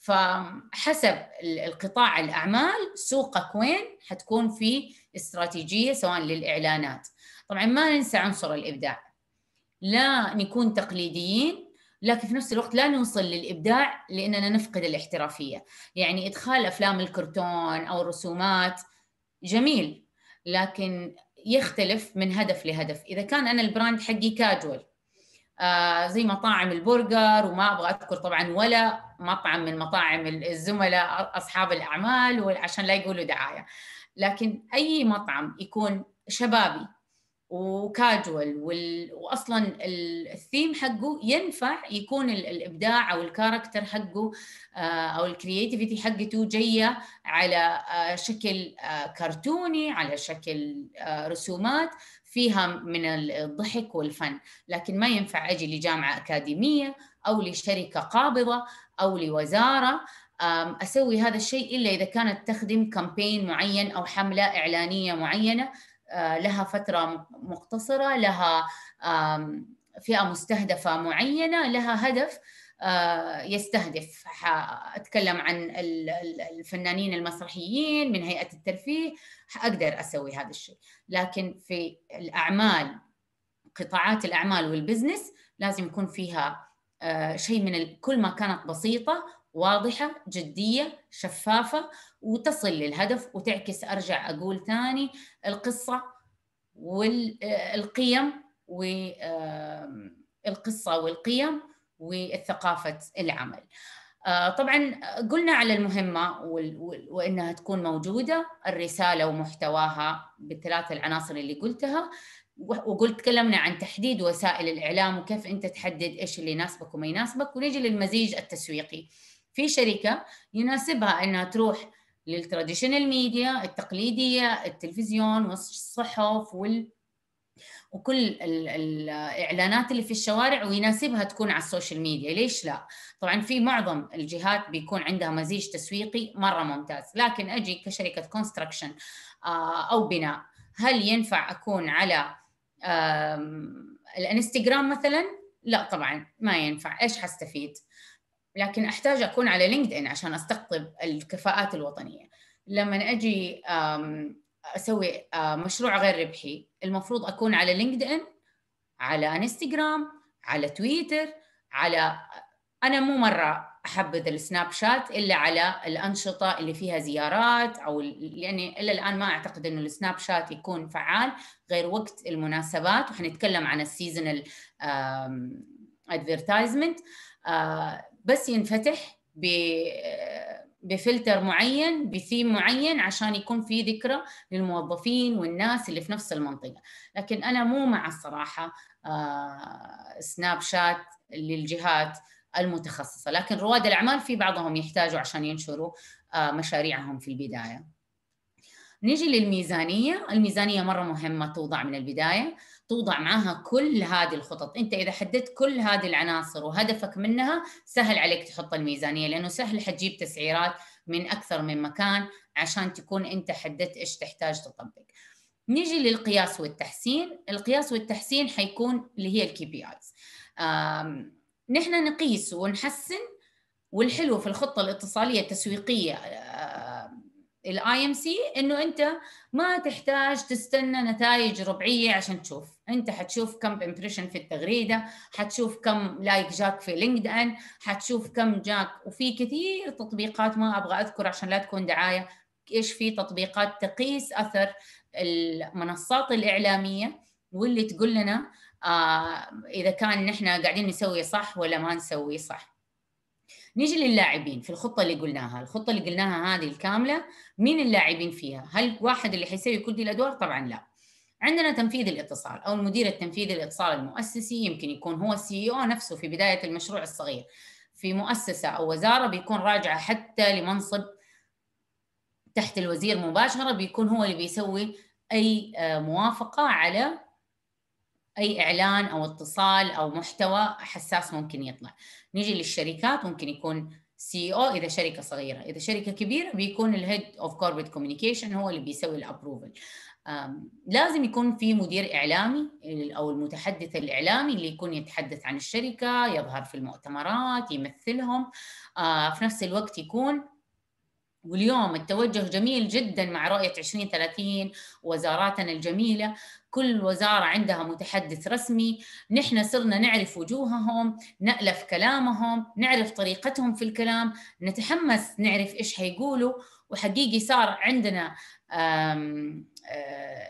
فحسب القطاع الاعمال سوقك وين حتكون في استراتيجيه سواء للاعلانات طبعا ما ننسى عنصر الابداع لا نكون تقليديين لكن في نفس الوقت لا نوصل للابداع لاننا نفقد الاحترافيه يعني ادخال افلام الكرتون او الرسومات جميل لكن يختلف من هدف لهدف اذا كان انا البراند حقي كاجوال آه زي مطاعم البرجر وما ابغى اذكر طبعا ولا مطعم من مطاعم الزملاء اصحاب الاعمال عشان لا يقولوا دعايه لكن اي مطعم يكون شبابي وكاجوال وال... واصلا الثيم حقه ينفع يكون الابداع او الكاركتر حقه آه، او الكرياتيفيتي حقته جايه على آه، شكل آه، كرتوني على شكل رسومات فيها من الضحك والفن لكن ما ينفع اجي لجامعه اكاديميه او لشركه قابضه او لوزاره اسوي هذا الشيء الا اذا كانت تخدم كامبين معين او حمله اعلانيه معينه آه، لها فتره مقتصره لها فئه مستهدفه معينه لها هدف آه، يستهدف اتكلم عن الفنانين المسرحيين من هيئه الترفيه اقدر اسوي هذا الشيء لكن في الاعمال قطاعات الاعمال والبزنس لازم يكون فيها آه، شيء من كل ما كانت بسيطه واضحة جدية شفافة وتصل للهدف وتعكس أرجع أقول ثاني القصة والقيم والقصة والقيم وثقافة العمل آه، طبعا قلنا على المهمة وإنها تكون موجودة الرسالة ومحتواها بالثلاث العناصر اللي قلتها وقلت تكلمنا عن تحديد وسائل الاعلام وكيف انت تحدد ايش اللي يناسبك وما يناسبك ونيجي للمزيج التسويقي في شركه يناسبها انها تروح للتراديشنال ميديا التقليديه التلفزيون والصحف وال وكل الاعلانات اللي في الشوارع ويناسبها تكون على السوشيال ميديا ليش لا طبعا في معظم الجهات بيكون عندها مزيج تسويقي مره ممتاز لكن اجي كشركه كونستراكشن آه، او بناء هل ينفع اكون على الانستغرام مثلا لا طبعا ما ينفع ايش حستفيد لكن احتاج اكون على لينكد ان عشان استقطب الكفاءات الوطنيه لما اجي اسوي مشروع غير ربحي المفروض اكون على لينكد ان على انستغرام على تويتر على انا مو مره احبذ السناب شات الا على الانشطه اللي فيها زيارات او لاني الا الان ما اعتقد انه السناب شات يكون فعال غير وقت المناسبات وحنتكلم عن السيزونال ادفرتايزمنت بس ينفتح بفلتر معين بثيم معين عشان يكون في ذكرى للموظفين والناس اللي في نفس المنطقه لكن انا مو مع الصراحه سناب آه، شات للجهات المتخصصه لكن رواد الاعمال في بعضهم يحتاجوا عشان ينشروا آه، مشاريعهم في البدايه نيجي للميزانيه الميزانيه مره مهمه توضع من البدايه توضع معها كل هذه الخطط انت اذا حددت كل هذه العناصر وهدفك منها سهل عليك تحط الميزانيه لانه سهل حتجيب تسعيرات من اكثر من مكان عشان تكون انت حددت ايش تحتاج تطبق نيجي للقياس والتحسين القياس والتحسين حيكون اللي هي الكي بي ايز نحن نقيس ونحسن والحلو في الخطه الاتصاليه التسويقيه آه، الاي ام سي انه انت ما تحتاج تستنى نتائج ربعيه عشان تشوف انت حتشوف كم امبريشن في التغريده حتشوف كم لايك جاك في لينكد ان حتشوف كم جاك وفي كثير تطبيقات ما ابغى اذكر عشان لا تكون دعايه ايش في تطبيقات تقيس اثر المنصات الاعلاميه واللي تقول لنا آه اذا كان نحن قاعدين نسوي صح ولا ما نسوي صح نيجي للاعبين في الخطه اللي قلناها الخطه اللي قلناها هذه الكامله مين اللاعبين فيها هل واحد اللي حيسوي كل دي الادوار طبعا لا عندنا تنفيذ الاتصال او المدير التنفيذي الاتصال المؤسسي يمكن يكون هو السي او e نفسه في بدايه المشروع الصغير في مؤسسه او وزاره بيكون راجعه حتى لمنصب تحت الوزير مباشره بيكون هو اللي بيسوي اي آه، موافقه على اي اعلان او اتصال او محتوى حساس ممكن يطلع نيجي للشركات ممكن يكون سي او e اذا شركه صغيره اذا شركه كبيره بيكون الهيد اوف كوربريت كوميونيكيشن هو اللي بيسوي الابروفل لازم يكون في مدير اعلامي او المتحدث الاعلامي اللي يكون يتحدث عن الشركه يظهر في المؤتمرات يمثلهم آه، في نفس الوقت يكون واليوم التوجه جميل جدا مع رؤية 2030 وزاراتنا الجميلة كل وزارة عندها متحدث رسمي نحن صرنا نعرف وجوههم نألف كلامهم نعرف طريقتهم في الكلام نتحمس نعرف إيش هيقولوا وحقيقي صار عندنا آه،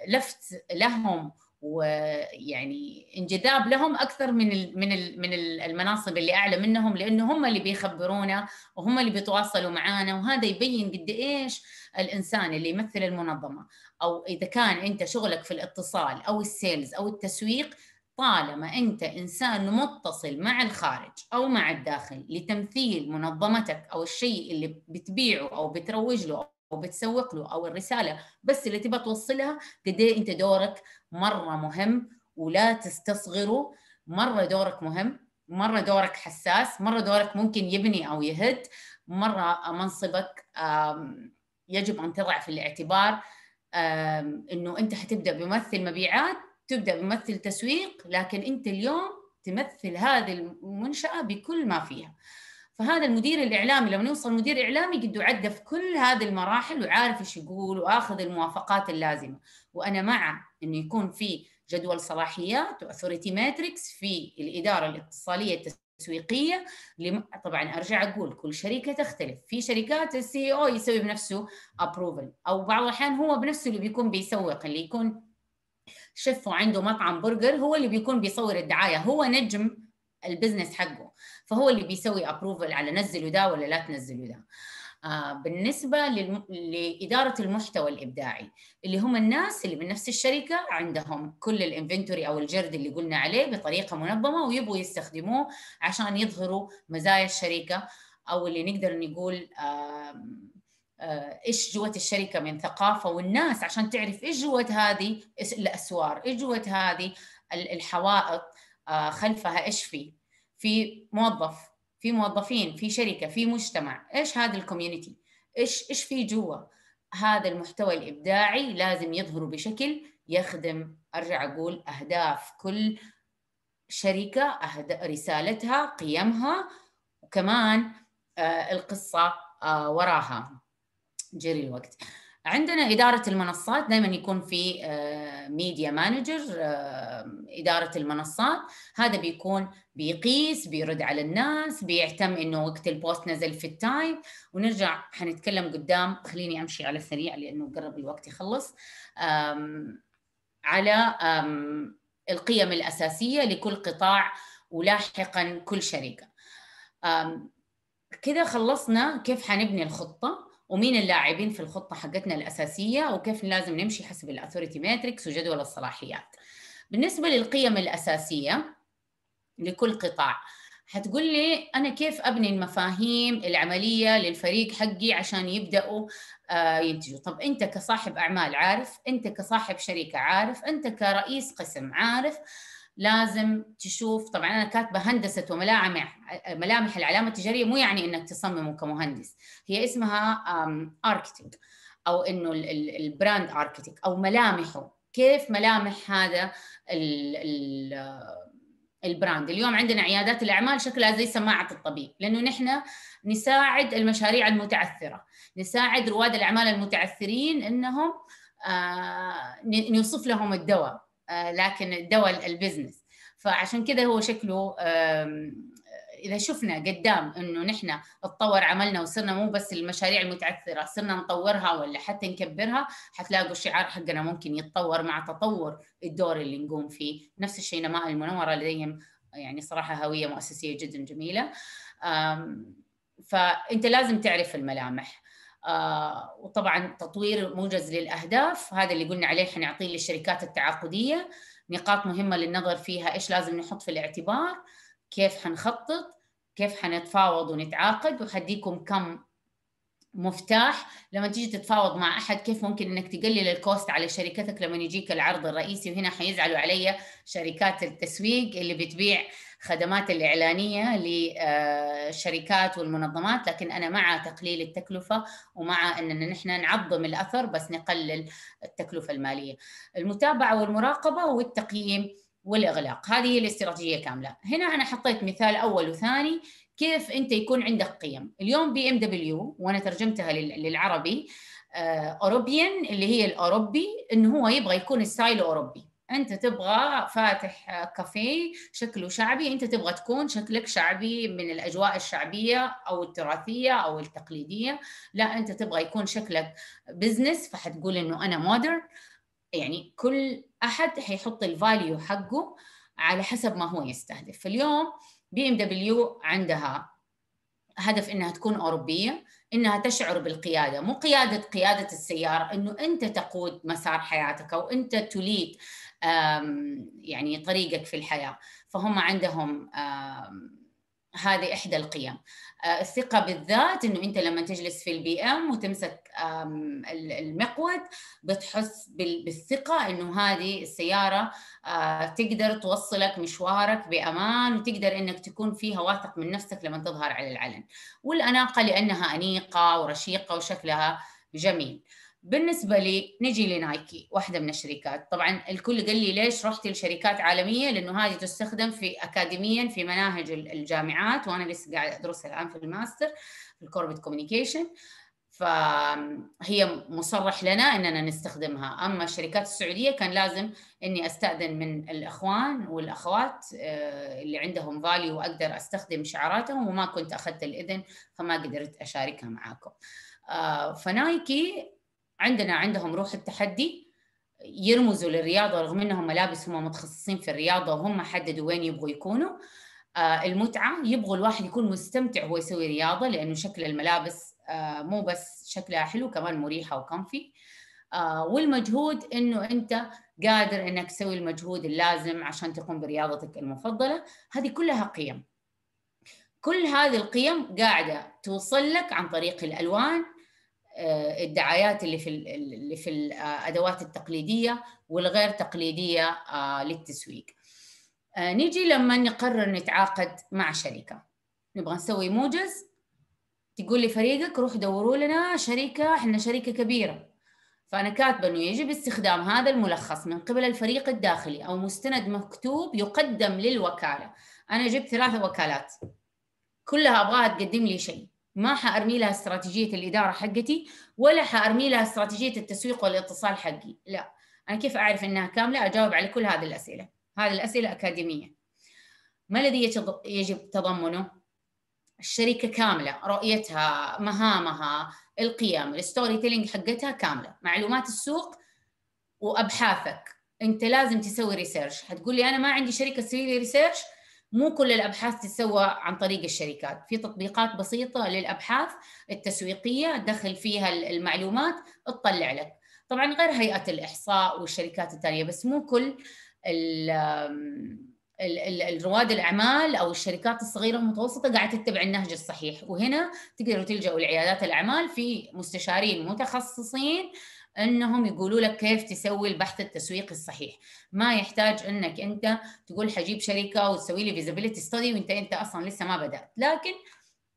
لفت لهم ويعني انجذاب لهم اكثر من الـ من الـ من المناصب اللي اعلى منهم لانه هم اللي بيخبرونا وهم اللي بيتواصلوا معانا وهذا يبين قد ايش الانسان اللي يمثل المنظمه او اذا كان انت شغلك في الاتصال او السيلز او التسويق طالما انت انسان متصل مع الخارج او مع الداخل لتمثيل منظمتك او الشيء اللي بتبيعه او بتروج له او بتسوق له او الرساله بس اللي تبغى توصلها قديه انت دورك مره مهم ولا تستصغره مره دورك مهم مره دورك حساس مره دورك ممكن يبني او يهد مره منصبك يجب ان تضع في الاعتبار انه انت حتبدا بممثل مبيعات تبدا بممثل تسويق لكن انت اليوم تمثل هذه المنشاه بكل ما فيها فهذا المدير الاعلامي لما يوصل مدير اعلامي قد عدى في كل هذه المراحل وعارف ايش يقول واخذ الموافقات اللازمه وانا مع انه يكون في جدول صلاحيات واثوريتي ماتريكس في الاداره الاتصاليه التسويقيه لم... طبعا ارجع اقول كل شركه تختلف في شركات السي او e يسوي بنفسه ابروفل او بعض الاحيان هو بنفسه اللي بيكون بيسوق اللي يكون شيف وعنده مطعم برجر هو اللي بيكون بيصور الدعايه هو نجم البزنس حقه فهو اللي بيسوي ابروفل على نزلوا ده ولا لا تنزلوا ده آه، بالنسبة لإدارة المحتوى الإبداعي اللي هم الناس اللي من نفس الشركة عندهم كل الانفنتوري أو الجرد اللي قلنا عليه بطريقة منظمة ويبغوا يستخدموه عشان يظهروا مزايا الشركة أو اللي نقدر نقول آه، ايش جوة الشركة من ثقافة والناس عشان تعرف ايش جوة هذه الأسوار ايش جوة هذه الحوائط آه، خلفها ايش فيه في موظف في موظفين في شركه في مجتمع ايش هذا الكوميونتي ايش ايش في جوا هذا المحتوى الابداعي لازم يظهر بشكل يخدم ارجع اقول اهداف كل شركه أهد... رسالتها قيمها وكمان آه القصه آه وراها جري الوقت عندنا إدارة المنصات دائما يكون في ميديا آه، مانجر آه، إدارة المنصات هذا بيكون بيقيس بيرد على الناس بيهتم إنه وقت البوست نزل في التايم ونرجع حنتكلم قدام خليني أمشي على السريع لأنه قرب الوقت يخلص على القيم الأساسية لكل قطاع ولاحقا كل شركة كده خلصنا كيف حنبني الخطة ومين اللاعبين في الخطه حقتنا الاساسيه وكيف لازم نمشي حسب الاثوريتي ماتريكس وجدول الصلاحيات بالنسبه للقيم الاساسيه لكل قطاع هتقول لي انا كيف ابني المفاهيم العمليه للفريق حقي عشان يبداوا آه، ينتجوا طب انت كصاحب اعمال عارف انت كصاحب شركه عارف انت كرئيس قسم عارف لازم تشوف طبعا انا كاتبه هندسه وملامح ملامح العلامه التجاريه مو يعني انك تصمم كمهندس هي اسمها اركتيك او انه البراند اركتيك او ملامحه كيف ملامح هذا ال البراند آه، اليوم عندنا عيادات الاعمال شكلها زي سماعه الطبيب لانه نحن نساعد المشاريع المتعثره نساعد رواد الاعمال المتعثرين انهم آه، نوصف لهم الدواء آه، لكن الدواء البزنس فعشان كذا هو شكله اذا شفنا قدام انه نحن تطور عملنا وصرنا مو بس المشاريع المتعثره صرنا نطورها ولا حتى نكبرها حتلاقوا الشعار حقنا ممكن يتطور مع تطور الدور اللي نقوم فيه نفس الشيء نماء المنوره لديهم يعني صراحه هويه مؤسسيه جدا جميله فانت لازم تعرف الملامح آه، وطبعا تطوير موجز للاهداف هذا اللي قلنا عليه حنعطيه للشركات التعاقديه نقاط مهمه للنظر فيها ايش لازم نحط في الاعتبار كيف حنخطط كيف حنتفاوض ونتعاقد وحديكم كم مفتاح لما تيجي تتفاوض مع احد كيف ممكن انك تقلل الكوست على شركتك لما يجيك العرض الرئيسي وهنا حيزعلوا علي شركات التسويق اللي بتبيع خدمات الإعلانية للشركات آه، والمنظمات لكن أنا مع تقليل التكلفة ومع أننا نحن نعظم الأثر بس نقلل التكلفة المالية المتابعة والمراقبة والتقييم والإغلاق هذه هي الاستراتيجية كاملة هنا أنا حطيت مثال أول وثاني كيف انت يكون عندك قيم اليوم بي ام دبليو وانا ترجمتها للعربي آه، اوروبيان اللي هي الاوروبي انه هو يبغى يكون ستايل اوروبي انت تبغى فاتح كافيه شكله شعبي انت تبغى تكون شكلك شعبي من الاجواء الشعبيه او التراثيه او التقليديه لا انت تبغى يكون شكلك بزنس فحتقول انه انا مودر يعني كل احد حيحط الفاليو حقه على حسب ما هو يستهدف فاليوم بي ام دبليو عندها هدف انها تكون اوروبيه انها تشعر بالقياده مو قياده قياده السياره انه انت تقود مسار حياتك او انت تليد يعني طريقك في الحياه فهم عندهم هذه احدى القيم آه، الثقه بالذات انه انت لما تجلس في البي ام وتمسك المقود بتحس بالثقه انه هذه السياره آه، تقدر توصلك مشوارك بامان وتقدر انك تكون فيها واثق من نفسك لما تظهر على العلن والاناقه لانها انيقه ورشيقه وشكلها جميل بالنسبة لي نجي لنايكي واحدة من الشركات طبعا الكل قال لي ليش رحتي لشركات عالمية لأنه هذه تستخدم في أكاديميا في مناهج الجامعات وأنا لسه قاعد أدرس الآن في الماستر في الكوربت كوميونيكيشن فهي مصرح لنا اننا نستخدمها اما الشركات السعوديه كان لازم اني استاذن من الاخوان والاخوات آه، اللي عندهم فاليو واقدر استخدم شعاراتهم وما كنت اخذت الاذن فما قدرت اشاركها معاكم آه، فنايكي عندنا عندهم روح التحدي يرمزوا للرياضه رغم انهم ملابس هم متخصصين في الرياضه وهم حددوا وين يبغوا يكونوا آه المتعه يبغوا الواحد يكون مستمتع وهو يسوي رياضه لانه شكل الملابس آه مو بس شكلها حلو كمان مريحه وكمفي آه والمجهود انه انت قادر انك تسوي المجهود اللازم عشان تقوم برياضتك المفضله هذه كلها قيم كل هذه القيم قاعده توصل لك عن طريق الالوان آه، الدعايات اللي في اللي في الادوات آه، التقليديه والغير تقليديه آه، للتسويق نيجي لما نقرر نتعاقد مع شركه نبغى نسوي موجز تقول لي فريقك روح دوروا لنا شركه احنا شركه كبيره فانا كاتبه انه يجب استخدام هذا الملخص من قبل الفريق الداخلي او مستند مكتوب يقدم للوكاله انا جبت ثلاثه وكالات كلها ابغاها تقدم لي شيء ما حارمي لها استراتيجيه الاداره حقتي ولا حارمي لها استراتيجيه التسويق والاتصال حقي لا انا كيف اعرف انها كامله اجاوب على كل هذه الاسئله هذه الاسئله اكاديميه ما الذي يجب تضمنه الشركه كامله رؤيتها مهامها القيم الستوري تيلينج حقتها كامله معلومات السوق وابحاثك انت لازم تسوي ريسيرش حتقول لي انا ما عندي شركه تسوي لي ريسيرش مو كل الابحاث تتسوى عن طريق الشركات في تطبيقات بسيطه للابحاث التسويقيه دخل فيها المعلومات تطلع لك طبعا غير هيئه الاحصاء والشركات الثانيه بس مو كل الـ الـ الـ رواد الاعمال او الشركات الصغيره والمتوسطه قاعده تتبع النهج الصحيح وهنا تقدروا تلجأوا لعيادات الاعمال في مستشارين متخصصين انهم يقولوا لك كيف تسوي البحث التسويقي الصحيح ما يحتاج انك انت تقول حجيب شركه وتسوي لي فيزابيلتي ستدي وانت انت اصلا لسه ما بدات لكن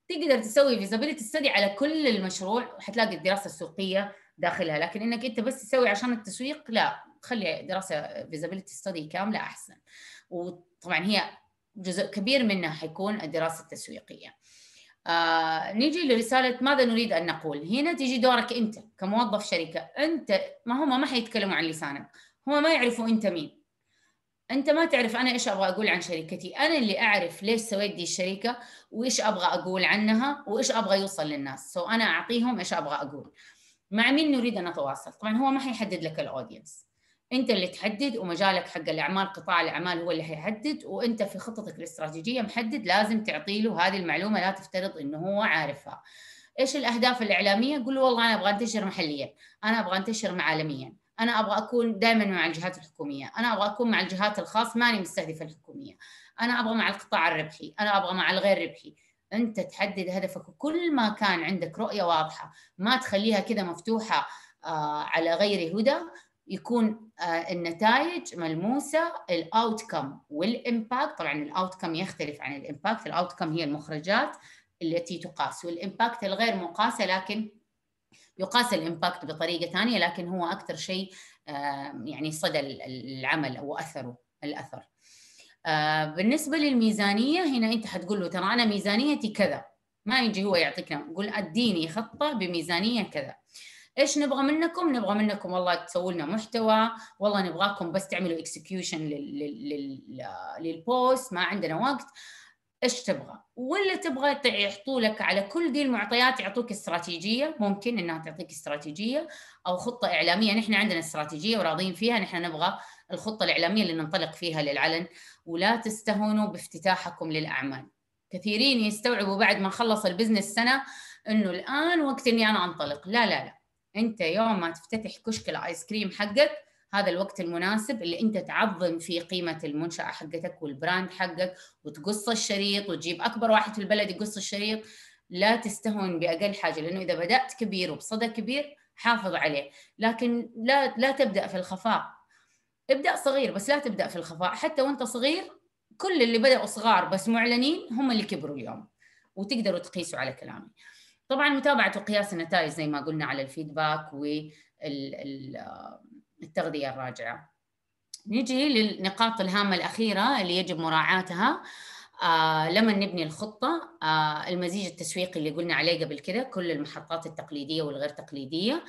تقدر تسوي فيزابيلتي ستدي على كل المشروع حتلاقي الدراسه السوقيه داخلها لكن انك انت بس تسوي عشان التسويق لا خلي دراسه فيزابيلتي ستدي كامله احسن وطبعا هي جزء كبير منها حيكون الدراسه التسويقيه آه نيجي لرساله ماذا نريد ان نقول هنا تيجي دورك انت كموظف شركه انت ما هم ما حيتكلموا عن لسانك هم ما يعرفوا انت مين انت ما تعرف انا ايش ابغى اقول عن شركتي انا اللي اعرف ليش سويت دي الشركه وايش ابغى اقول عنها وايش ابغى يوصل للناس سو so انا اعطيهم ايش ابغى اقول مع مين نريد ان نتواصل طبعا هو ما حيحدد لك الاودينس انت اللي تحدد ومجالك حق الاعمال قطاع الاعمال هو اللي هيحدد وانت في خطتك الاستراتيجيه محدد لازم تعطي له هذه المعلومه لا تفترض انه هو عارفها ايش الاهداف الاعلاميه قول له والله انا ابغى انتشر محليا انا ابغى انتشر عالميا انا ابغى اكون دائما مع الجهات الحكوميه انا ابغى اكون مع الجهات الخاص ماني مستهدفه الحكوميه انا ابغى مع القطاع الربحي انا ابغى مع الغير ربحي انت تحدد هدفك وكل ما كان عندك رؤيه واضحه ما تخليها كذا مفتوحه آه، على غير هدى يكون آه، النتائج ملموسه الاوت كم والامباكت طبعا الاوت كم يختلف عن الامباكت الاوت كم هي المخرجات التي تقاس والامباكت الغير مقاسه لكن يقاس الامباكت بطريقه ثانيه لكن هو اكثر شيء آه، يعني صدى العمل او اثره الاثر آه، بالنسبه للميزانيه هنا انت حتقول له ترى انا ميزانيتي كذا ما يجي هو يعطيك قول اديني خطه بميزانيه كذا ايش نبغى منكم نبغى منكم والله تسووا لنا محتوى والله نبغاكم بس تعملوا اكسكيوشن للبوست آه، ما عندنا وقت ايش تبغى ولا تبغى يحطوا لك على كل دي المعطيات يعطوك استراتيجيه ممكن انها تعطيك استراتيجيه او خطه اعلاميه نحن عندنا استراتيجيه وراضيين فيها نحن نبغى الخطه الاعلاميه اللي ننطلق فيها للعلن ولا تستهونوا بافتتاحكم للاعمال كثيرين يستوعبوا بعد ما خلص البزنس سنه انه الان وقت اني انا انطلق لا لا لا انت يوم ما تفتتح كشك الايس كريم حقك هذا الوقت المناسب اللي انت تعظم فيه قيمه المنشاه حقتك والبراند حقك وتقص الشريط وتجيب اكبر واحد في البلد يقص الشريط لا تستهون باقل حاجه لانه اذا بدات كبير وبصدى كبير حافظ عليه لكن لا لا تبدا في الخفاء ابدا صغير بس لا تبدا في الخفاء حتى وانت صغير كل اللي بداوا صغار بس معلنين هم اللي كبروا اليوم وتقدروا تقيسوا على كلامي طبعا متابعه وقياس النتائج زي ما قلنا على الفيدباك والتغذيه الراجعه نجي للنقاط الهامه الاخيره اللي يجب مراعاتها آه لما نبني الخطة آه المزيج التسويقي اللي قلنا عليه قبل كده كل المحطات التقليدية والغير تقليدية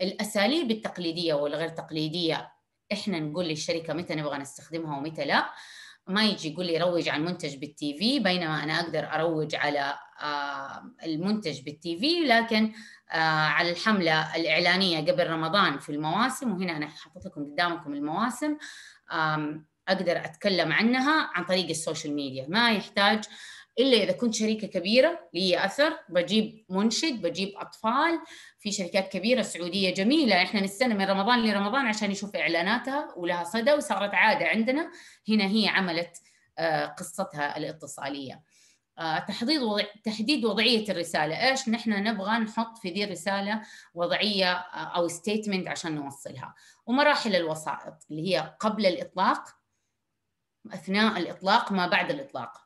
الأساليب التقليدية والغير تقليدية إحنا نقول للشركة متى نبغى نستخدمها ومتى لا ما يجي يقول لي روج على المنتج بالتي في بينما انا اقدر اروج على آه، المنتج بالتي في لكن آه، على الحمله الاعلانيه قبل رمضان في المواسم وهنا انا حاطط لكم قدامكم المواسم اقدر اتكلم عنها عن طريق السوشيال ميديا ما يحتاج الا اذا كنت شركه كبيره لي اثر بجيب منشد بجيب اطفال في شركات كبيره سعوديه جميله احنا نستنى من رمضان لرمضان عشان نشوف اعلاناتها ولها صدى وصارت عاده عندنا هنا هي عملت آه، قصتها الاتصاليه آه، تحديد وضع... تحديد وضعيه الرساله ايش نحن نبغى نحط في ذي الرساله وضعيه آه، او ستيتمنت عشان نوصلها ومراحل الوسائط اللي هي قبل الاطلاق اثناء الاطلاق ما بعد الاطلاق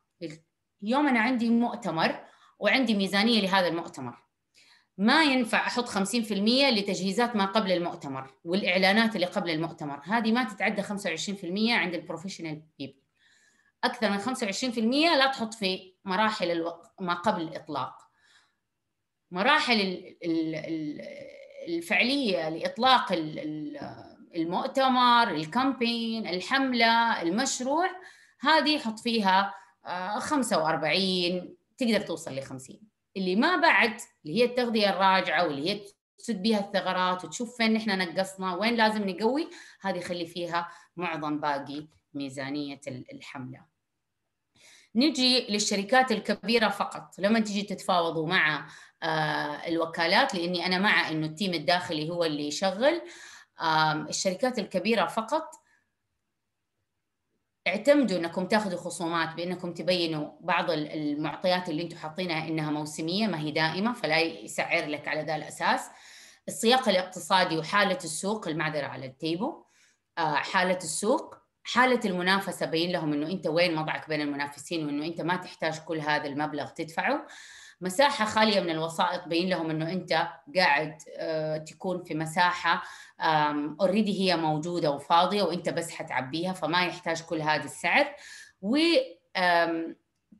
يوم انا عندي مؤتمر وعندي ميزانيه لهذا المؤتمر ما ينفع احط 50% لتجهيزات ما قبل المؤتمر والاعلانات اللي قبل المؤتمر هذه ما تتعدى 25% عند البروفيشنال بيبل اكثر من 25% لا تحط في مراحل الوق... ما قبل الاطلاق مراحل ال... ال... الفعليه لاطلاق المؤتمر الكامبين الحمله المشروع هذه حط فيها 45 آه، تقدر توصل ل 50 اللي ما بعد اللي هي التغذيه الراجعه واللي هي تسد بيها الثغرات وتشوف فين احنا نقصنا وين لازم نقوي هذه خلي فيها معظم باقي ميزانيه الحمله نجي للشركات الكبيرة فقط لما تجي تتفاوضوا مع آه، الوكالات لأني أنا مع أنه التيم الداخلي هو اللي يشغل الشركات الكبيرة فقط اعتمدوا انكم تاخذوا خصومات بانكم تبينوا بعض المعطيات اللي انتم حاطينها انها موسميه ما هي دائمه فلا يسعر لك على ذا الاساس السياق الاقتصادي وحاله السوق المعذره على التيبو آه، حاله السوق حاله المنافسه بين لهم انه انت وين وضعك بين المنافسين وانه انت ما تحتاج كل هذا المبلغ تدفعه مساحه خاليه من الوسائط بين لهم انه انت قاعد آه، تكون في مساحه اوريدي هي موجوده وفاضيه وانت بس حتعبيها فما يحتاج كل هذا السعر و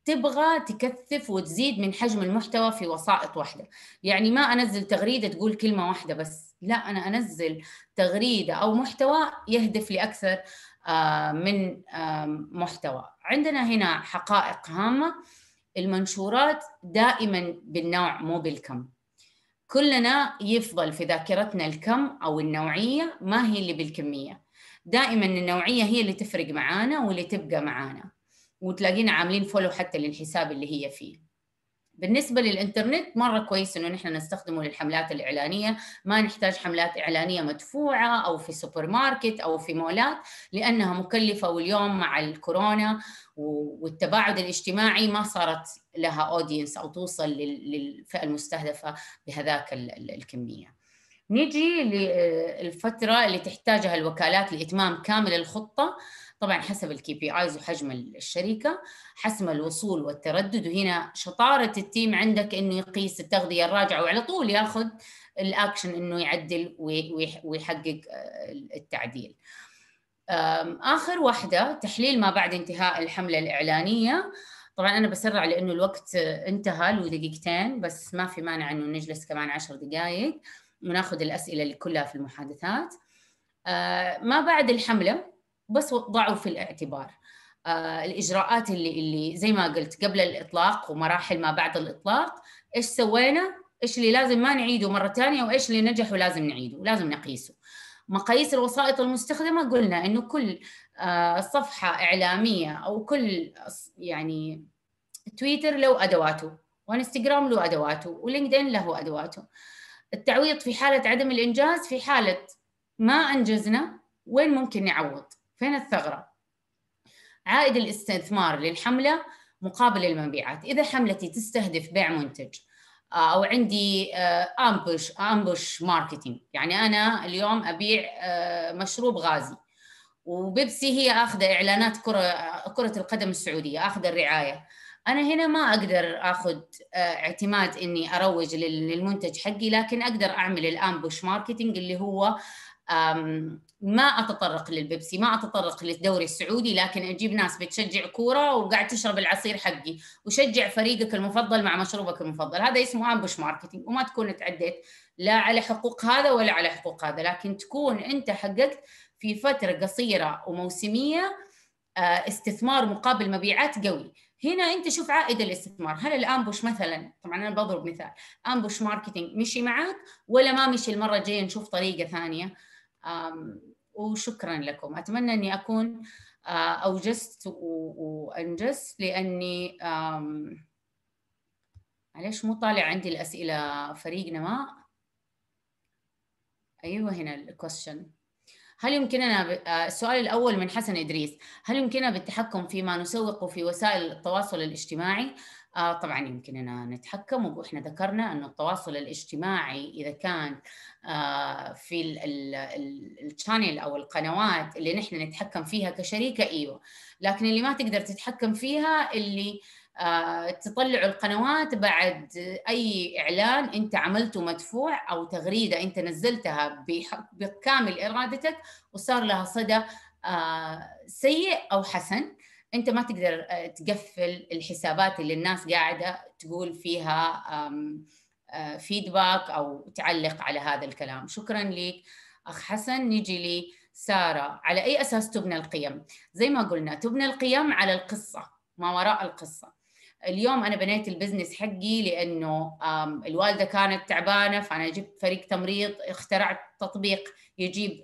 تبغى تكثف وتزيد من حجم المحتوى في وسائط واحده يعني ما انزل تغريده تقول كلمه واحده بس لا انا انزل تغريده او محتوى يهدف لاكثر آه، من محتوى عندنا هنا حقائق هامه المنشورات دائما بالنوع مو بالكم كلنا يفضل في ذاكرتنا الكم او النوعيه ما هي اللي بالكميه دائما النوعيه هي اللي تفرق معانا واللي تبقى معانا وتلاقينا عاملين فولو حتى للحساب اللي هي فيه بالنسبه للانترنت مره كويس انه نحن نستخدمه للحملات الاعلانيه ما نحتاج حملات اعلانيه مدفوعه او في سوبر ماركت او في مولات لانها مكلفه واليوم مع الكورونا والتباعد الاجتماعي ما صارت لها اودينس او توصل للفئه المستهدفه بهذاك الكميه نيجي للفتره اللي تحتاجها الوكالات لاتمام كامل الخطه طبعا حسب الكي بي ايز وحجم الشركه حسم الوصول والتردد وهنا شطاره التيم عندك انه يقيس التغذيه الراجعه وعلى طول ياخذ الاكشن انه يعدل ويحقق آه، التعديل اخر واحده تحليل ما بعد انتهاء الحمله الاعلانيه طبعا انا بسرع لانه الوقت انتهى له دقيقتين بس ما في مانع انه نجلس كمان عشر دقائق وناخذ الاسئله اللي كلها في المحادثات آه، ما بعد الحمله بس ضعوا في الاعتبار آه، الاجراءات اللي اللي زي ما قلت قبل الاطلاق ومراحل ما بعد الاطلاق ايش سوينا ايش اللي لازم ما نعيده مره ثانيه وايش اللي نجح ولازم نعيده ولازم نقيسه مقاييس الوسائط المستخدمه قلنا انه كل آه، صفحه اعلاميه او كل يعني تويتر له ادواته وانستغرام له ادواته ولينكدين له ادواته التعويض في حاله عدم الانجاز في حاله ما انجزنا وين ممكن نعوض فين الثغرة؟ عائد الاستثمار للحملة مقابل المبيعات إذا حملتي تستهدف بيع منتج آه، أو عندي أمبش أمبش ماركتينج يعني أنا اليوم أبيع آه، مشروب غازي وبيبسي هي اخذه اعلانات كره آه، كره القدم السعوديه اخذه الرعايه انا هنا ما اقدر اخذ اعتماد اني اروج للمنتج حقي لكن اقدر اعمل الأمبش ماركتينج اللي هو ما اتطرق للبيبسي ما اتطرق للدوري السعودي لكن اجيب ناس بتشجع كوره وقاعد تشرب العصير حقي وشجع فريقك المفضل مع مشروبك المفضل هذا اسمه امبوش ماركتينج وما تكون تعديت لا على حقوق هذا ولا على حقوق هذا لكن تكون انت حققت في فتره قصيره وموسميه آه، استثمار مقابل مبيعات قوي هنا انت شوف عائد الاستثمار هل الامبوش مثلا طبعا انا بضرب مثال امبوش ماركتينج مشي معك ولا ما مشي المره الجايه نشوف طريقه ثانيه وشكرا لكم أتمنى أني أكون آه، أوجزت وأنجز لأني معلش مو طالع عندي الأسئلة فريق نماء أيوة هنا الكويشن هل يمكننا آه، السؤال الأول من حسن إدريس هل يمكننا بالتحكم فيما نسوق في وسائل التواصل الاجتماعي آه طبعا يمكننا نتحكم واحنا ذكرنا انه التواصل الاجتماعي اذا كان آه في الشانل او القنوات اللي نحن نتحكم فيها كشركه ايوه لكن اللي ما تقدر تتحكم فيها اللي آه تطلع القنوات بعد اي اعلان انت عملته مدفوع او تغريده انت نزلتها بكامل ارادتك وصار لها صدى آه، سيء او حسن انت ما تقدر آه، تقفل الحسابات اللي الناس قاعده تقول فيها فيدباك آه، او تعلق على هذا الكلام شكرا لك اخ حسن نجي لي ساره على اي اساس تبنى القيم زي ما قلنا تبنى القيم على القصه ما وراء القصه اليوم انا بنيت البزنس حقي لانه الوالده كانت تعبانه فانا جبت فريق تمريض اخترعت تطبيق يجيب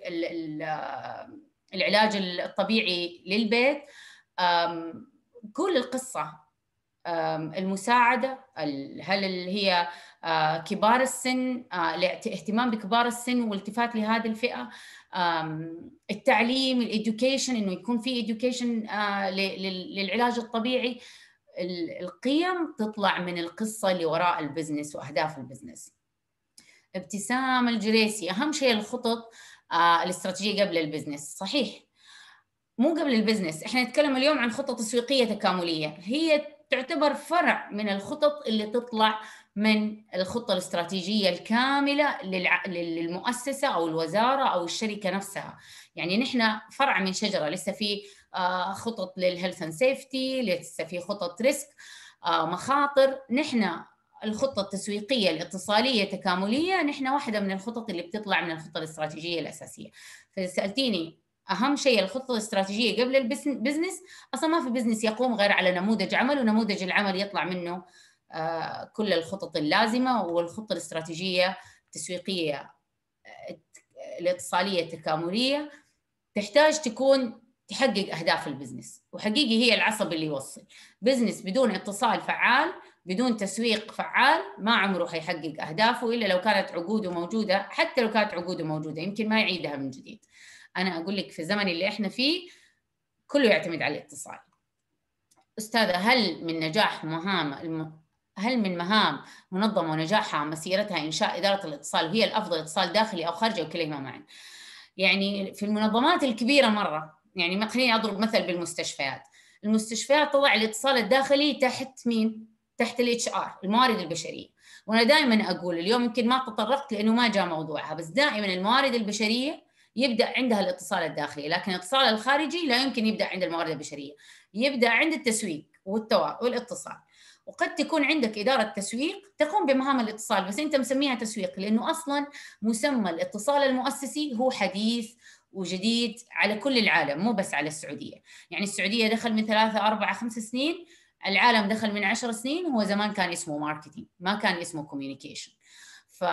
آه، العلاج الطبيعي للبيت كل القصة المساعدة هل هي كبار السن الاهتمام بكبار السن والالتفات لهذه الفئة التعليم الإدوكيشن إنه يكون في إدوكيشن للعلاج الطبيعي القيم تطلع من القصة اللي وراء البزنس وأهداف البزنس ابتسام الجريسي أهم شيء الخطط الاستراتيجية قبل البزنس صحيح مو قبل البزنس احنا نتكلم اليوم عن خطه تسويقيه تكامليه هي تعتبر فرع من الخطط اللي تطلع من الخطه الاستراتيجيه الكامله للع... للمؤسسه او الوزاره او الشركه نفسها يعني نحن فرع من شجره لسه في آه، خطط للهيلث اند سيفتي لسه في خطط ريسك آه، مخاطر نحن الخطه التسويقيه الاتصاليه التكامليه نحن واحده من الخطط اللي بتطلع من الخطه الاستراتيجيه الاساسيه فسالتيني اهم شيء الخطه الاستراتيجيه قبل البزنس اصلا ما في بزنس يقوم غير على نموذج عمل ونموذج العمل يطلع منه آه، كل الخطط اللازمه والخطه الاستراتيجيه التسويقيه آه، الاتصاليه التكامليه تحتاج تكون تحقق اهداف البزنس وحقيقي هي العصب اللي يوصل بزنس بدون اتصال فعال بدون تسويق فعال ما عمره حيحقق اهدافه الا لو كانت عقوده موجوده حتى لو كانت عقوده موجوده يمكن ما يعيدها من جديد انا اقول لك في الزمن اللي احنا فيه كله يعتمد على الاتصال استاذه هل من نجاح مهام الم... هل من مهام منظمه ونجاحها مسيرتها انشاء اداره الاتصال وهي الافضل اتصال داخلي او خارجي او كليهما معا يعني في المنظمات الكبيره مره يعني ما خليني اضرب مثل بالمستشفيات المستشفيات تضع الاتصال الداخلي تحت مين تحت الاتش ار الموارد البشريه وانا دائما اقول اليوم يمكن ما تطرقت لانه ما جاء موضوعها بس دائما الموارد البشريه يبدا عندها الاتصال الداخلي لكن الاتصال الخارجي لا يمكن يبدا عند الموارد البشريه يبدا عند التسويق والاتصال وقد تكون عندك إدارة تسويق تقوم بمهام الاتصال بس أنت مسميها تسويق لأنه أصلا مسمى الاتصال المؤسسي هو حديث وجديد على كل العالم مو بس على السعودية يعني السعودية دخل من ثلاثة أربعة خمس سنين العالم دخل من عشر سنين هو زمان كان اسمه ماركتينج ما كان اسمه كوميونيكيشن ف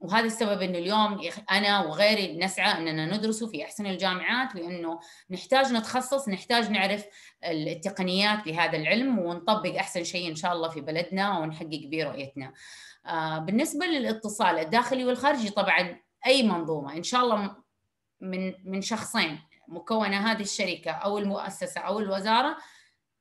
وهذا السبب انه اليوم انا وغيري نسعى اننا ندرسه في احسن الجامعات لانه نحتاج نتخصص نحتاج نعرف التقنيات لهذا العلم ونطبق احسن شيء ان شاء الله في بلدنا ونحقق به رؤيتنا. آه، بالنسبه للاتصال الداخلي والخارجي طبعا اي منظومه ان شاء الله من من شخصين مكونه هذه الشركه او المؤسسه او الوزاره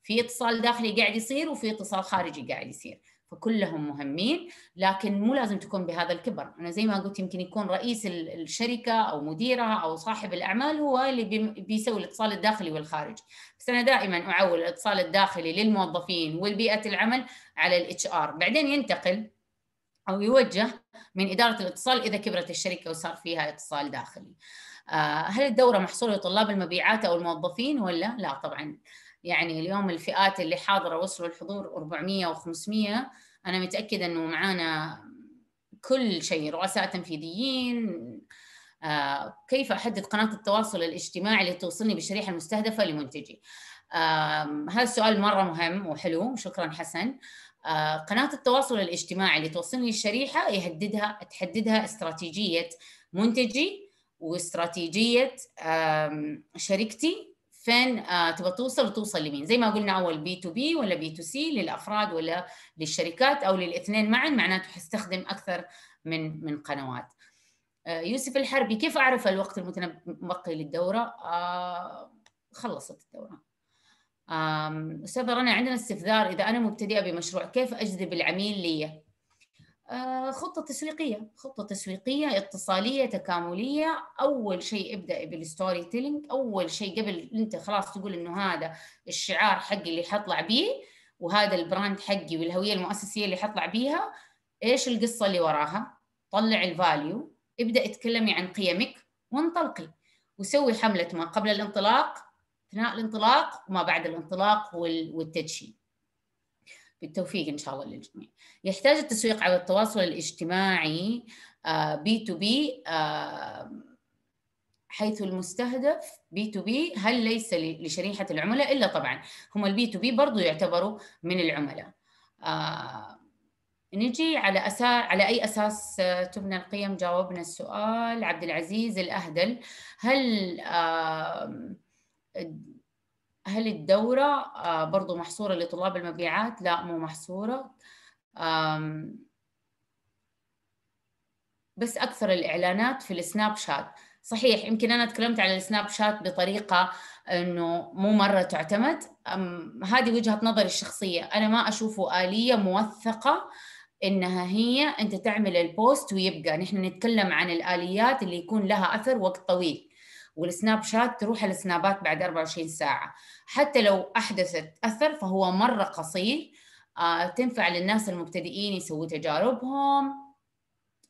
في اتصال داخلي قاعد يصير وفي اتصال خارجي قاعد يصير. فكلهم مهمين لكن مو لازم تكون بهذا الكبر انا زي ما قلت يمكن يكون رئيس الشركه او مديرها او صاحب الاعمال هو اللي بيسوي الاتصال الداخلي والخارجي بس انا دائما اعول الاتصال الداخلي للموظفين والبيئه العمل على الاتش ار بعدين ينتقل او يوجه من اداره الاتصال اذا كبرت الشركه وصار فيها اتصال داخلي آه، هل الدوره محصوره لطلاب المبيعات او الموظفين ولا لا طبعا يعني اليوم الفئات اللي حاضره وصلوا الحضور 400 و500 انا متاكده انه معانا كل شيء رؤساء تنفيذيين آه، كيف احدد قناه التواصل الاجتماعي اللي توصلني بالشريحه المستهدفه لمنتجي آه، هذا السؤال مره مهم وحلو شكرا حسن آه، قناه التواصل الاجتماعي اللي توصلني الشريحه يهددها تحددها استراتيجيه منتجي واستراتيجيه شركتي فين آه تبغى توصل وتوصل لمين زي ما قلنا اول بي تو بي ولا بي تو سي للافراد ولا للشركات او للاثنين معا معناته حستخدم اكثر من من قنوات آه، يوسف الحربي كيف اعرف الوقت المتبقي للدوره آه خلصت الدوره استاذه رنا عندنا استفسار اذا انا مبتدئه بمشروع كيف اجذب العميل لي آه، خطة تسويقية خطة تسويقية اتصالية تكاملية أول شيء ابدأي بالستوري تيلينج أول شيء قبل أنت خلاص تقول إنه هذا الشعار حقي اللي حطلع بيه وهذا البراند حقي والهوية المؤسسية اللي حطلع بيها إيش القصة اللي وراها طلع الفاليو ابدأ اتكلمي عن قيمك وانطلقي وسوي حملة ما قبل الانطلاق أثناء الانطلاق وما بعد الانطلاق والتدشين بالتوفيق ان شاء الله للجميع. يحتاج التسويق على التواصل الاجتماعي آه، بي تو بي آه، حيث المستهدف بي تو بي هل ليس لشريحه العملاء الا طبعا هم البي تو بي برضه يعتبروا من العملاء. آه، نجي على أساس على أي أساس تبنى القيم جاوبنا السؤال عبد العزيز الأهدل هل هل الدورة آه، برضو محصورة لطلاب المبيعات؟ لا مو محصورة بس أكثر الإعلانات في السناب شات صحيح يمكن أنا تكلمت على السناب شات بطريقة أنه مو مرة تعتمد هذه وجهة نظري الشخصية أنا ما أشوفه آلية موثقة انها هي انت تعمل البوست ويبقى نحن نتكلم عن الاليات اللي يكون لها اثر وقت طويل والسناب شات تروح السنابات بعد 24 ساعة حتى لو أحدثت أثر فهو مرة قصير آه، تنفع للناس المبتدئين يسووا تجاربهم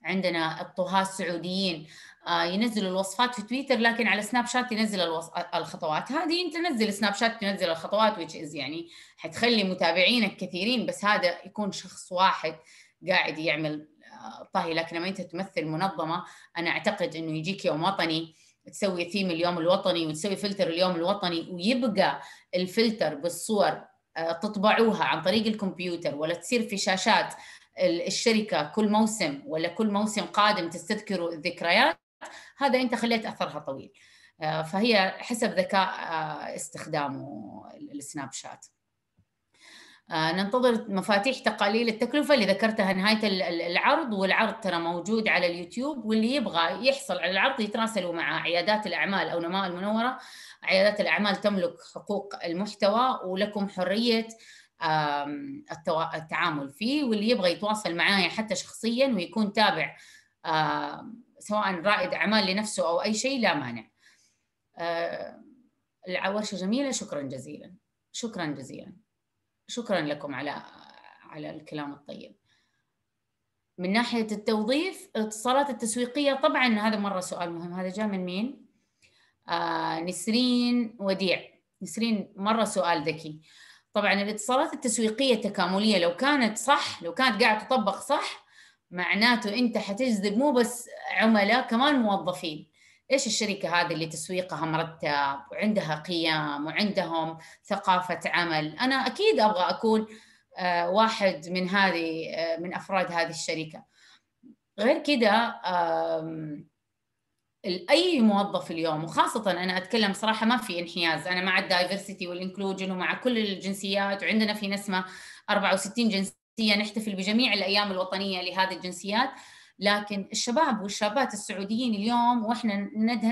عندنا الطهاة السعوديين آه، ينزلوا الوصفات في تويتر لكن على سناب شات ينزل الوص... الخطوات هذه انت تنزل سناب شات تنزل الخطوات which is يعني حتخلي متابعينك كثيرين بس هذا يكون شخص واحد قاعد يعمل آه، طهي لكن لما انت تمثل منظمه انا اعتقد انه يجيك يوم وطني تسوي ثيم اليوم الوطني وتسوي فلتر اليوم الوطني ويبقى الفلتر بالصور آه، تطبعوها عن طريق الكمبيوتر ولا تصير في شاشات الشركه كل موسم ولا كل موسم قادم تستذكروا الذكريات هذا انت خليت اثرها طويل آه، فهي حسب ذكاء آه، استخدامه السناب شات آه، ننتظر مفاتيح تقاليل التكلفه اللي ذكرتها نهايه العرض والعرض ترى موجود على اليوتيوب واللي يبغى يحصل على العرض يتراسلوا مع عيادات الاعمال او نماء المنوره عيادات الاعمال تملك حقوق المحتوى ولكم حريه التعامل فيه واللي يبغى يتواصل معايا حتى شخصيا ويكون تابع سواء رائد اعمال لنفسه او اي شيء لا مانع آه، الورشه جميله شكرا جزيلا شكرا جزيلا شكرا لكم على على الكلام الطيب من ناحية التوظيف الاتصالات التسويقية طبعا هذا مرة سؤال مهم هذا جاء من مين؟ آه نسرين وديع نسرين مرة سؤال ذكي طبعا الاتصالات التسويقية التكاملية لو كانت صح لو كانت قاعدة تطبق صح معناته أنت حتجذب مو بس عملاء كمان موظفين ايش الشركه هذه اللي تسويقها مرتب وعندها قيم وعندهم ثقافه عمل انا اكيد ابغى اكون آه، واحد من هذه آه، من افراد هذه الشركه غير كذا اي موظف اليوم وخاصه انا اتكلم صراحه ما في انحياز انا مع الدايفرسيتي والانكلوجن ومع كل الجنسيات وعندنا في نسمه 64 جنسيه نحتفل بجميع الايام الوطنيه لهذه الجنسيات لكن الشباب والشابات السعوديين اليوم واحنا